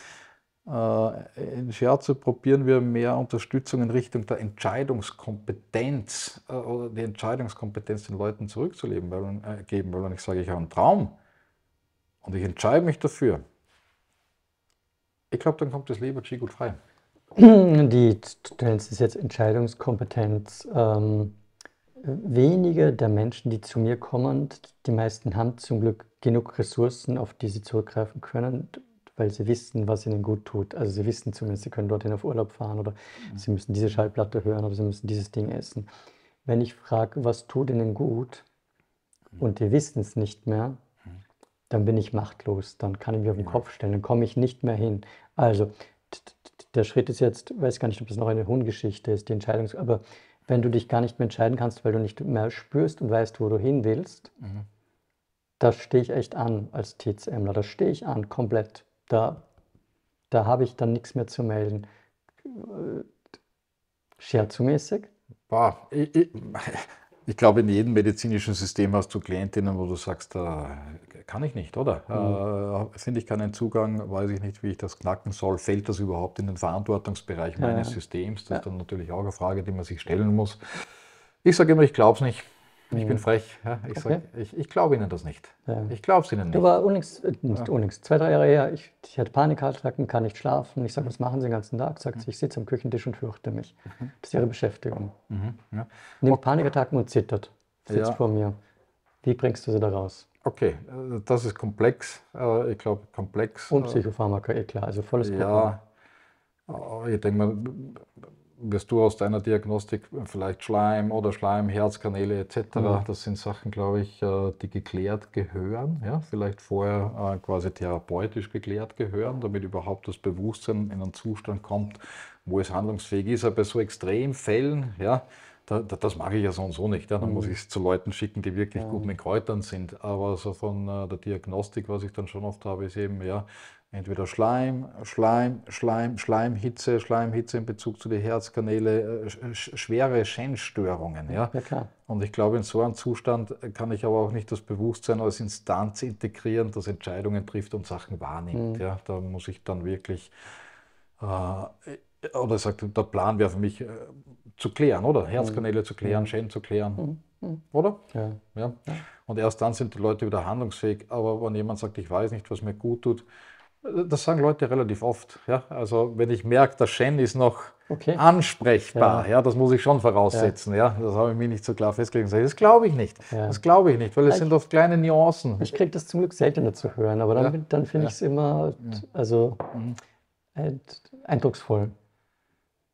Äh, in Scherzo probieren wir mehr Unterstützung in Richtung der Entscheidungskompetenz oder die Entscheidungskompetenz den Leuten zurückzuleben, weil, äh, geben, weil wenn ich sage, ich habe einen Traum und ich entscheide mich dafür, ich glaube, dann kommt das Leber G gut frei die, Tendenz ist jetzt Entscheidungskompetenz, ähm, wenige der Menschen, die zu mir kommen, die meisten haben zum Glück genug Ressourcen, auf die sie zurückgreifen können, weil sie wissen, was ihnen gut tut. Also sie wissen zumindest, sie können dorthin auf Urlaub fahren oder mhm. sie müssen diese Schallplatte hören oder sie müssen dieses Ding essen. Wenn ich frage, was tut ihnen gut mhm. und die wissen es nicht mehr, mhm. dann bin ich machtlos, dann kann ich mich auf den Kopf stellen, dann komme ich nicht mehr hin. Also der Schritt ist jetzt, weiß gar nicht, ob das noch eine Hungeschichte ist, die Entscheidung, aber wenn du dich gar nicht mehr entscheiden kannst, weil du nicht mehr spürst und weißt, wo du hin willst, mhm. da stehe ich echt an als TCMler, da stehe ich an, komplett. Da, da habe ich dann nichts mehr zu melden. Äh, scherzumäßig? Boah, ich, ich, ich glaube, in jedem medizinischen System hast du Klientinnen, wo du sagst, da äh, kann ich nicht, oder? Mhm. Äh, Finde ich keinen Zugang, weiß ich nicht, wie ich das knacken soll. Fällt das überhaupt in den Verantwortungsbereich meines ja, ja. Systems? Das ja. ist dann natürlich auch eine Frage, die man sich stellen muss. Ich sage immer, ich glaube es nicht. Ich bin frech. Ja, ich, okay. ich, ich glaube Ihnen das nicht. Ja. Ich glaube es Ihnen nicht. Aber unlängst, äh, nicht ja. unlängst, zwei, drei Jahre her, ich, ich hatte Panikattacken, kann nicht schlafen. Ich sage, was machen Sie den ganzen Tag? Sagt mhm. sie, ich sitze am Küchentisch und fürchte mich. Mhm. Das ist Ihre Beschäftigung. Mhm. Ja. Nimmt Panikattacken und zittert. Sitzt vor mir. Wie bringst du sie da raus? Okay, äh, das ist komplex. Äh, ich glaube, komplex. Und äh, Psychopharmaka, eh klar. Also volles Problem. Ja, oh, ich denke mal wirst du aus deiner Diagnostik vielleicht Schleim oder Schleim, Herzkanäle etc. Mhm. Das sind Sachen, glaube ich, äh, die geklärt gehören. Ja? Vielleicht vorher äh, quasi therapeutisch geklärt gehören, damit überhaupt das Bewusstsein in einen Zustand kommt, wo es handlungsfähig ist. Aber bei so Extremfällen, ja, das mache ich ja so und so nicht. Ja? Dann mhm. muss ich es zu Leuten schicken, die wirklich mhm. gut mit Kräutern sind. Aber so von äh, der Diagnostik, was ich dann schon oft habe, ist eben, ja, Entweder Schleim, Schleim, Schleim, Schleimhitze, Schleimhitze in Bezug zu den Herzkanäle, äh, sch schwere Scheinstörungen. Ja? ja Und ich glaube, in so einem Zustand äh, kann ich aber auch nicht das Bewusstsein als Instanz integrieren, das Entscheidungen trifft und Sachen wahrnimmt. Mhm. Ja? Da muss ich dann wirklich äh, oder sagt, der Plan wäre für mich äh, zu klären, oder? Mhm. Herzkanäle mhm. zu klären, Schäden zu klären, mhm. mhm. mhm. oder? Ja. ja. Und erst dann sind die Leute wieder handlungsfähig. Aber wenn jemand sagt, ich weiß nicht, was mir gut tut, das sagen Leute relativ oft. Ja? Also wenn ich merke, der Shen ist noch okay. ansprechbar, ja. ja. das muss ich schon voraussetzen. Ja. ja? Das habe ich mir nicht so klar festgelegt. Das glaube ich nicht. Ja. Das glaube ich nicht, weil es ich, sind oft kleine Nuancen. Ich kriege das zum Glück seltener zu hören, aber dann, dann finde ich es immer also, mhm. Äh, eindrucksvoll.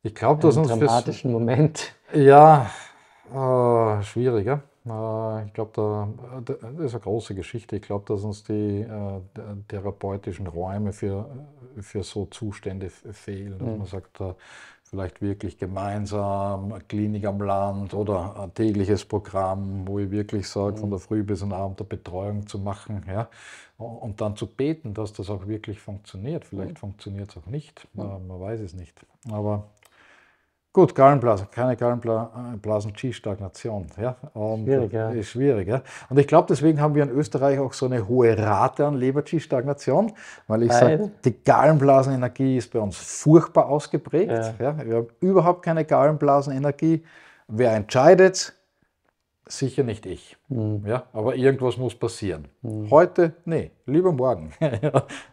Ich glaube, dass Einen uns... dramatischen Moment. Ja, äh, schwierig, ja? Ich glaube, da, das ist eine große Geschichte. Ich glaube, dass uns die äh, therapeutischen Räume für, für so Zustände fehlen. Dass mhm. man sagt, äh, vielleicht wirklich gemeinsam, eine Klinik am Land oder ein tägliches Programm, wo ich wirklich sage, mhm. von der Früh bis zum Abend der Betreuung zu machen. Ja? Und dann zu beten, dass das auch wirklich funktioniert. Vielleicht mhm. funktioniert es auch nicht. Man, mhm. ähm, man weiß es nicht. Aber Gut, Gallenblasen, keine Gallenblasen, G-Stagnation. Ja? schwierig, ja. Äh, ist schwierig, ja? Und ich glaube, deswegen haben wir in Österreich auch so eine hohe Rate an Leber-G-Stagnation, weil ich sage, die Gallenblasenenergie ist bei uns furchtbar ausgeprägt. Ja. ja? Wir haben überhaupt keine Gallenblasenenergie. Wer entscheidet? sicher nicht ich. Mhm. Ja, aber irgendwas muss passieren. Mhm. Heute, nee, lieber morgen.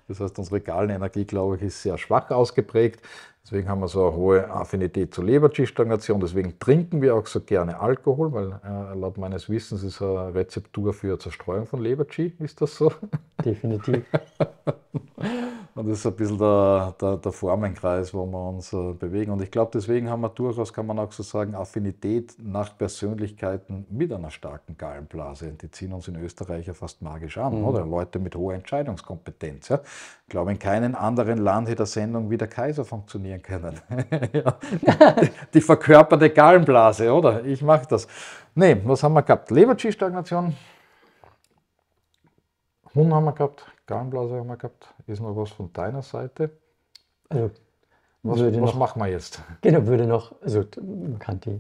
das heißt, unsere Galenenergie, glaube ich, ist sehr schwach ausgeprägt. Deswegen haben wir so eine hohe Affinität zur Leber-G-Stagnation. Deswegen trinken wir auch so gerne Alkohol, weil äh, laut meines Wissens ist eine Rezeptur für Zerstreuung von Leber-G. ist das so? Definitiv. Und das ist ein bisschen der, der, der Formenkreis, wo wir uns äh, bewegen. Und ich glaube, deswegen haben wir durchaus, kann man auch so sagen, Affinität nach Persönlichkeiten mit einer starken Gallenblase. die ziehen uns in Österreich ja fast magisch an, mhm. oder? Leute mit hoher Entscheidungskompetenz. Ja? Ich glaube, in keinem anderen Land hätte eine Sendung wie der Kaiser funktionieren können. die, die verkörperte Gallenblase, oder? Ich mache das. Nee, was haben wir gehabt? Lebertschi-Stagnation Hund haben wir gehabt, Gallenblase haben wir gehabt. Ist noch was von deiner Seite? Also, was, was noch, machen wir jetzt? Genau, würde noch, also man kann die,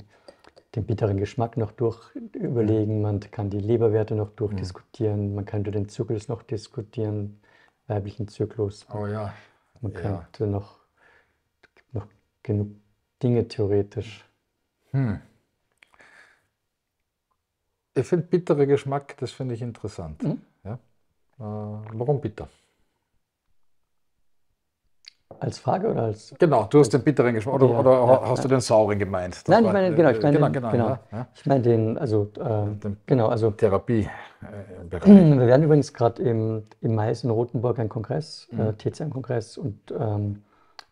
den bitteren Geschmack noch durch überlegen, man kann die Leberwerte noch durchdiskutieren, mhm. man könnte den Zyklus noch diskutieren, weiblichen Zyklus. Oh ja. Man könnte noch, gibt noch genug Dinge theoretisch. Hm. Ich finde bitterer Geschmack, das finde ich interessant. Mhm. Äh, warum bitter? Als Frage oder als. Genau, du hast den bitteren Geschmack oder, ja, oder ja, hast ja. du den sauren gemeint? Das Nein, ich meine, genau, ich äh, meine, genau, den, genau, genau. Ich meine den, also, äh, ähm, den genau, also. Therapie. Äh, wir werden übrigens gerade im, im Mai in Rothenburg einen Kongress, mhm. äh, TCM-Kongress, und ähm,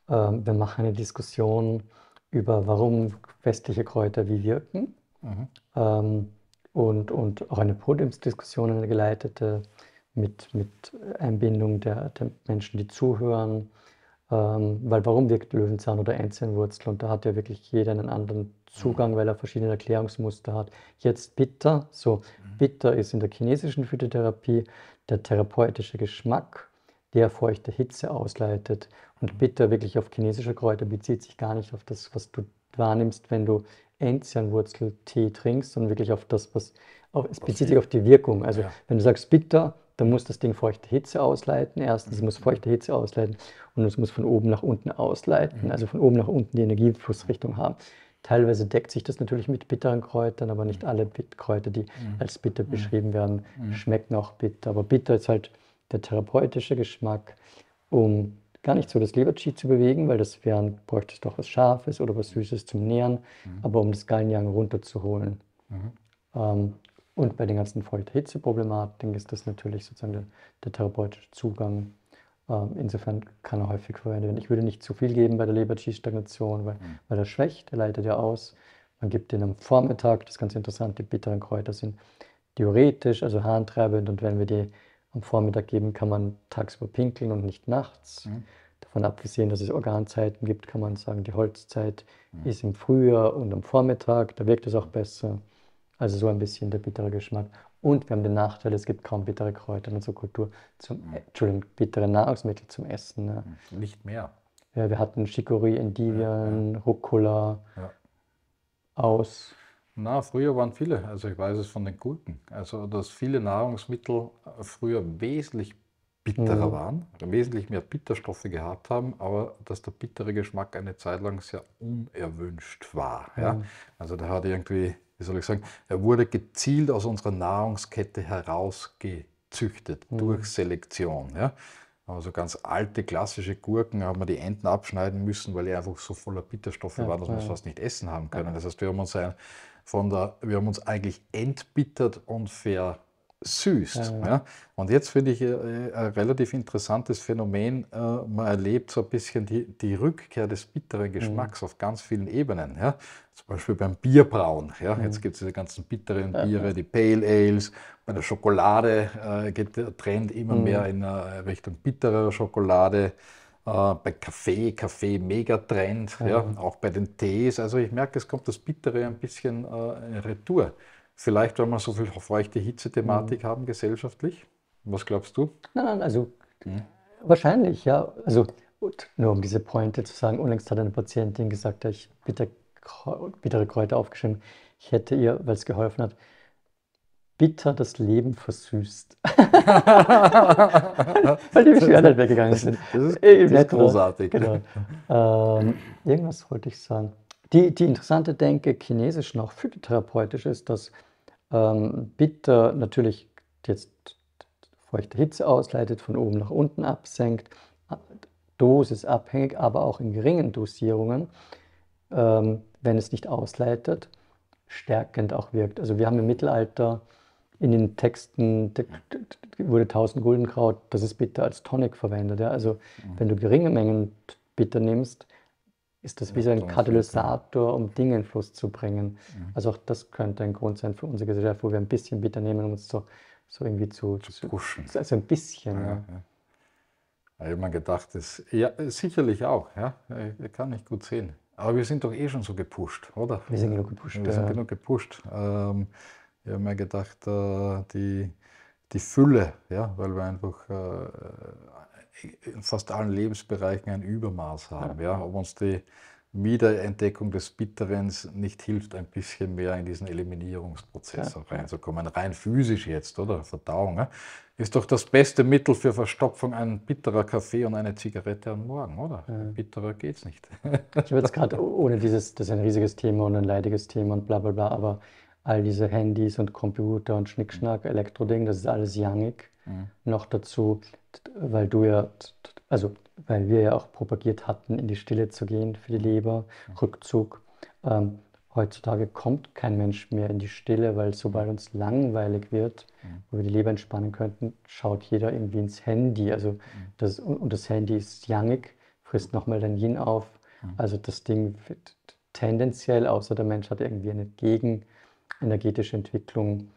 äh, wir machen eine Diskussion über, warum westliche Kräuter wie wirken. Mhm. Ähm, und, und auch eine Podiumsdiskussion, eine geleitete, mit, mit Einbindung der, der Menschen, die zuhören. Ähm, weil warum wirkt Löwenzahn oder Einzelwurzel? Und da hat ja wirklich jeder einen anderen Zugang, weil er verschiedene Erklärungsmuster hat. Jetzt bitter, so mhm. bitter ist in der chinesischen Phytotherapie der therapeutische Geschmack, der feuchte Hitze ausleitet. Und mhm. bitter wirklich auf chinesische Kräuter bezieht sich gar nicht auf das, was du wahrnimmst, wenn du Enzianwurzel-Tee trinkst, sondern wirklich auf das, was auf, es bezieht sich auf die Wirkung. Also ja. wenn du sagst bitter, dann muss das Ding feuchte Hitze ausleiten. Erstens mhm. muss feuchte Hitze ausleiten und es muss von oben nach unten ausleiten, mhm. also von oben nach unten die Energieflussrichtung haben. Teilweise deckt sich das natürlich mit bitteren Kräutern, aber nicht alle Kräuter, die mhm. als bitter mhm. beschrieben werden, schmecken auch bitter. Aber bitter ist halt der therapeutische Geschmack, um gar nicht so das Leberchi zu bewegen, weil das wären, bräuchte es doch was Scharfes oder was Süßes zum Nähren, aber um das Gallenjang runterzuholen. Ähm, und bei den ganzen Feucht-Hitze-Problematiken ist das natürlich sozusagen der, der therapeutische Zugang. Ähm, insofern kann er häufig verwendet werden. Ich würde nicht zu viel geben bei der Leber-Qi-Stagnation, weil, mhm. weil er schwächt, er leitet ja aus. Man gibt ihn am Vormittag, das ist ganz interessant, die bitteren Kräuter sind theoretisch, also harntreibend. Und wenn wir die am Vormittag geben, kann man tagsüber pinkeln und nicht nachts. Mhm. Davon abgesehen, dass es Organzeiten gibt, kann man sagen, die Holzzeit mhm. ist im Frühjahr und am Vormittag, da wirkt es auch besser. Also so ein bisschen der bittere Geschmack. Und wir haben den Nachteil, es gibt kaum bittere Kräuter in unserer Kultur, zum, mhm. Entschuldigung, bittere Nahrungsmittel zum Essen. Ne? Mhm. Nicht mehr. Ja, wir hatten Chicorée, Endivien, ja, ja. Rucola ja. aus. Na, früher waren viele, also ich weiß es von den Gurken, also dass viele Nahrungsmittel früher wesentlich bitterer mhm. waren, wesentlich mehr Bitterstoffe gehabt haben, aber dass der bittere Geschmack eine Zeit lang sehr unerwünscht war. Ja? Mhm. Also da hat irgendwie wie soll ich sagen, er wurde gezielt aus unserer Nahrungskette herausgezüchtet mhm. durch Selektion. Ja? Also ganz alte, klassische Gurken haben wir die Enden abschneiden müssen, weil die einfach so voller Bitterstoffe ja, waren, dass wir es fast nicht essen haben können. Das heißt, wir haben uns, ein, von der, wir haben uns eigentlich entbittert und ver, süß. Ja. ja. Und jetzt finde ich äh, ein relativ interessantes Phänomen, äh, man erlebt so ein bisschen die, die Rückkehr des bitteren mhm. Geschmacks mhm. auf ganz vielen Ebenen. Ja. Zum Beispiel beim Bierbrauen. Ja. Mhm. Jetzt gibt es diese ganzen bitteren Biere, die Pale Ales. Bei der Schokolade äh, geht der Trend immer mhm. mehr in äh, Richtung bitterer Schokolade. Äh, bei Kaffee, Kaffee Megatrend, ja, mhm. auch bei den Tees. Also ich merke, es kommt das Bittere ein bisschen äh, retour. Vielleicht, weil wir so viel feuchte Hitze-Thematik mhm. haben gesellschaftlich. Was glaubst du? Nein, nein, also mhm. wahrscheinlich, ja. Also gut, nur um diese Pointe zu sagen, unlängst hat eine Patientin gesagt, ich bitter, bittere Kräuter aufgeschrieben. Ich hätte ihr, weil es geholfen hat, bitter das Leben versüßt. Weil die Beschwerden halt weggegangen sind. Das ist, das ist großartig. Genau. Ähm, irgendwas wollte ich sagen. Die, die interessante Denke, chinesisch noch phytotherapeutisch, ist, dass ähm, bitter natürlich jetzt feuchte Hitze ausleitet, von oben nach unten absenkt, dosisabhängig, aber auch in geringen Dosierungen, ähm, wenn es nicht ausleitet, stärkend auch wirkt. Also wir haben im Mittelalter in den Texten wurde 1000 Guldenkraut, das ist bitter als Tonic verwendet. Ja? Also mhm. wenn du geringe Mengen bitter nimmst, ist das wie so ein Katalysator, um Dinge in Fluss zu bringen. Mhm. Also auch das könnte ein Grund sein für unsere Gesellschaft, wo wir ein bisschen Bitter nehmen, um uns so, so irgendwie zu, zu pushen. Zu, also ein bisschen. Ja, ja. ja. Ich habe mir gedacht, das, ja, sicherlich auch, ja, äh, ich kann nicht gut sehen. Aber wir sind doch eh schon so gepusht, oder? Wir sind genug gepusht. Wir ja. sind genug gepusht. Ähm, ich habe mir gedacht, äh, die, die Fülle, ja, weil wir einfach äh, in fast allen Lebensbereichen ein Übermaß haben. Ja. ja. Ob uns die Wiederentdeckung des Bitterens nicht hilft, ein bisschen mehr in diesen Eliminierungsprozess ja. reinzukommen. Rein physisch jetzt, oder? Verdauung. Ja? Ist doch das beste Mittel für Verstopfung ein bitterer Kaffee und eine Zigarette am Morgen, oder? Mhm. Bitterer geht's nicht. ich würde es gerade ohne dieses, das ist ein riesiges Thema und ein leidiges Thema und bla bla bla, aber all diese Handys und Computer und Schnickschnack, mhm. Elektroding, das ist alles yangig. Mhm. Noch dazu, weil du ja, also weil wir ja auch propagiert hatten, in die Stille zu gehen für die mhm. Leber, mhm. Rückzug. Ähm, heutzutage kommt kein Mensch mehr in die Stille, weil sobald mhm. uns langweilig wird, mhm. wo wir die Leber entspannen könnten, schaut jeder irgendwie ins Handy. Also mhm. das, und das Handy ist yangig, frisst nochmal dein Yin auf. Also das Ding wird tendenziell, außer der Mensch hat irgendwie eine gegenenergetische Entwicklung,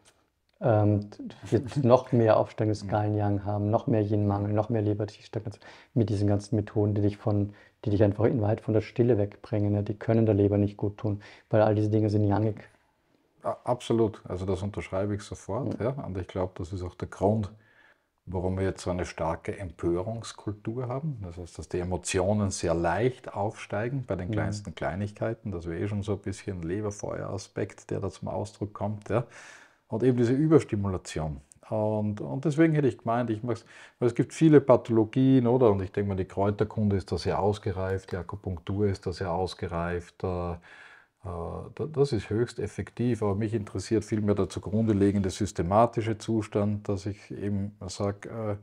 ähm, wird noch mehr aufsteigende Skalen Yang haben, noch mehr Yin-Mangel, noch mehr leber tief mit diesen ganzen Methoden, die dich von, die dich einfach in Wahrheit von der Stille wegbringen. Ne? Die können der Leber nicht gut tun, weil all diese Dinge sind Yangig. Absolut, also das unterschreibe ich sofort. Ja. Mhm. ja. Und ich glaube, das ist auch der Grund, warum wir jetzt so eine starke Empörungskultur haben. Das heißt, dass die Emotionen sehr leicht aufsteigen bei den mhm. kleinsten Kleinigkeiten. Das wäre eh schon so ein bisschen ein Leberfeueraspekt, der da zum Ausdruck kommt. Ja und eben diese Überstimulation. Und, und deswegen hätte ich gemeint, ich weil es gibt viele Pathologien, oder? Und ich denke mal, die Kräuterkunde ist da sehr ausgereift, die Akupunktur ist da sehr ausgereift. Äh, äh das ist höchst effektiv, aber mich interessiert vielmehr der zugrunde liegende systematische Zustand, dass ich eben sage, äh,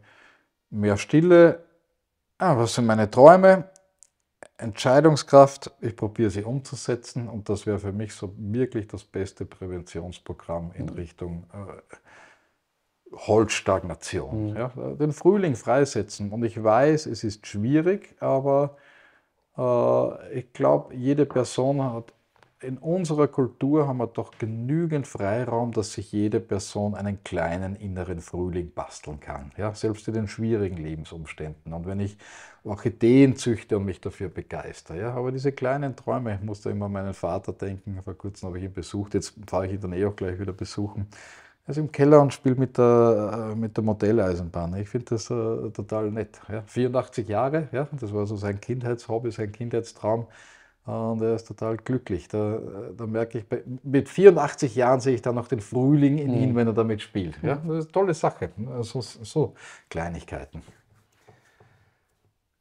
mehr Stille, ah, was sind meine Träume, Entscheidungskraft, ich probiere sie umzusetzen und das wäre für mich so wirklich das beste Präventionsprogramm in mhm. Richtung äh, Holzstagnation. Mhm. Ja, den Frühling freisetzen und ich weiß, es ist schwierig, aber äh, ich glaube, jede Person hat in unserer Kultur haben wir doch genügend Freiraum, dass sich jede Person einen kleinen inneren Frühling basteln kann. Ja, selbst in den schwierigen Lebensumständen. Und wenn ich Orchideen züchte und mich dafür begeister. Ja, aber diese kleinen Träume, ich muss da immer an meinen Vater denken. Vor kurzem habe ich ihn besucht, jetzt fahre ich ihn dann eh auch gleich wieder besuchen. Er ist im Keller und spielt mit der, äh, mit der Modelleisenbahn. Ich finde das äh, total nett. Ja, 84 Jahre, ja, das war so sein Kindheitshobby, sein Kindheitstraum. Und er ist total glücklich. Da, da merke ich, bei, mit 84 Jahren sehe ich dann noch den Frühling in ihm, mhm. wenn er damit spielt. Ja, mhm. das ist eine tolle Sache. So, also, so Kleinigkeiten.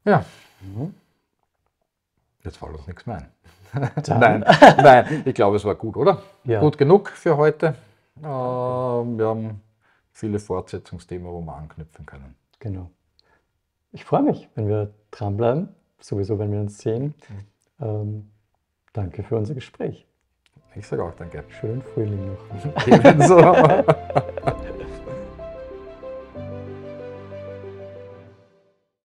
Ja. Mhm. Jetzt fällt uns nichts mehr ein. nein, nein, ich glaube, es war gut, oder? Ja. Gut genug für heute. Äh, wir haben viele Fortsetzungsthemen, wo wir anknüpfen können. Genau. Ich freue mich, wenn wir dranbleiben, sowieso, wenn wir uns sehen. Mhm. Ähm, danke für unser Gespräch. Ich sage auch danke. Schönen Frühling noch. Ebenso.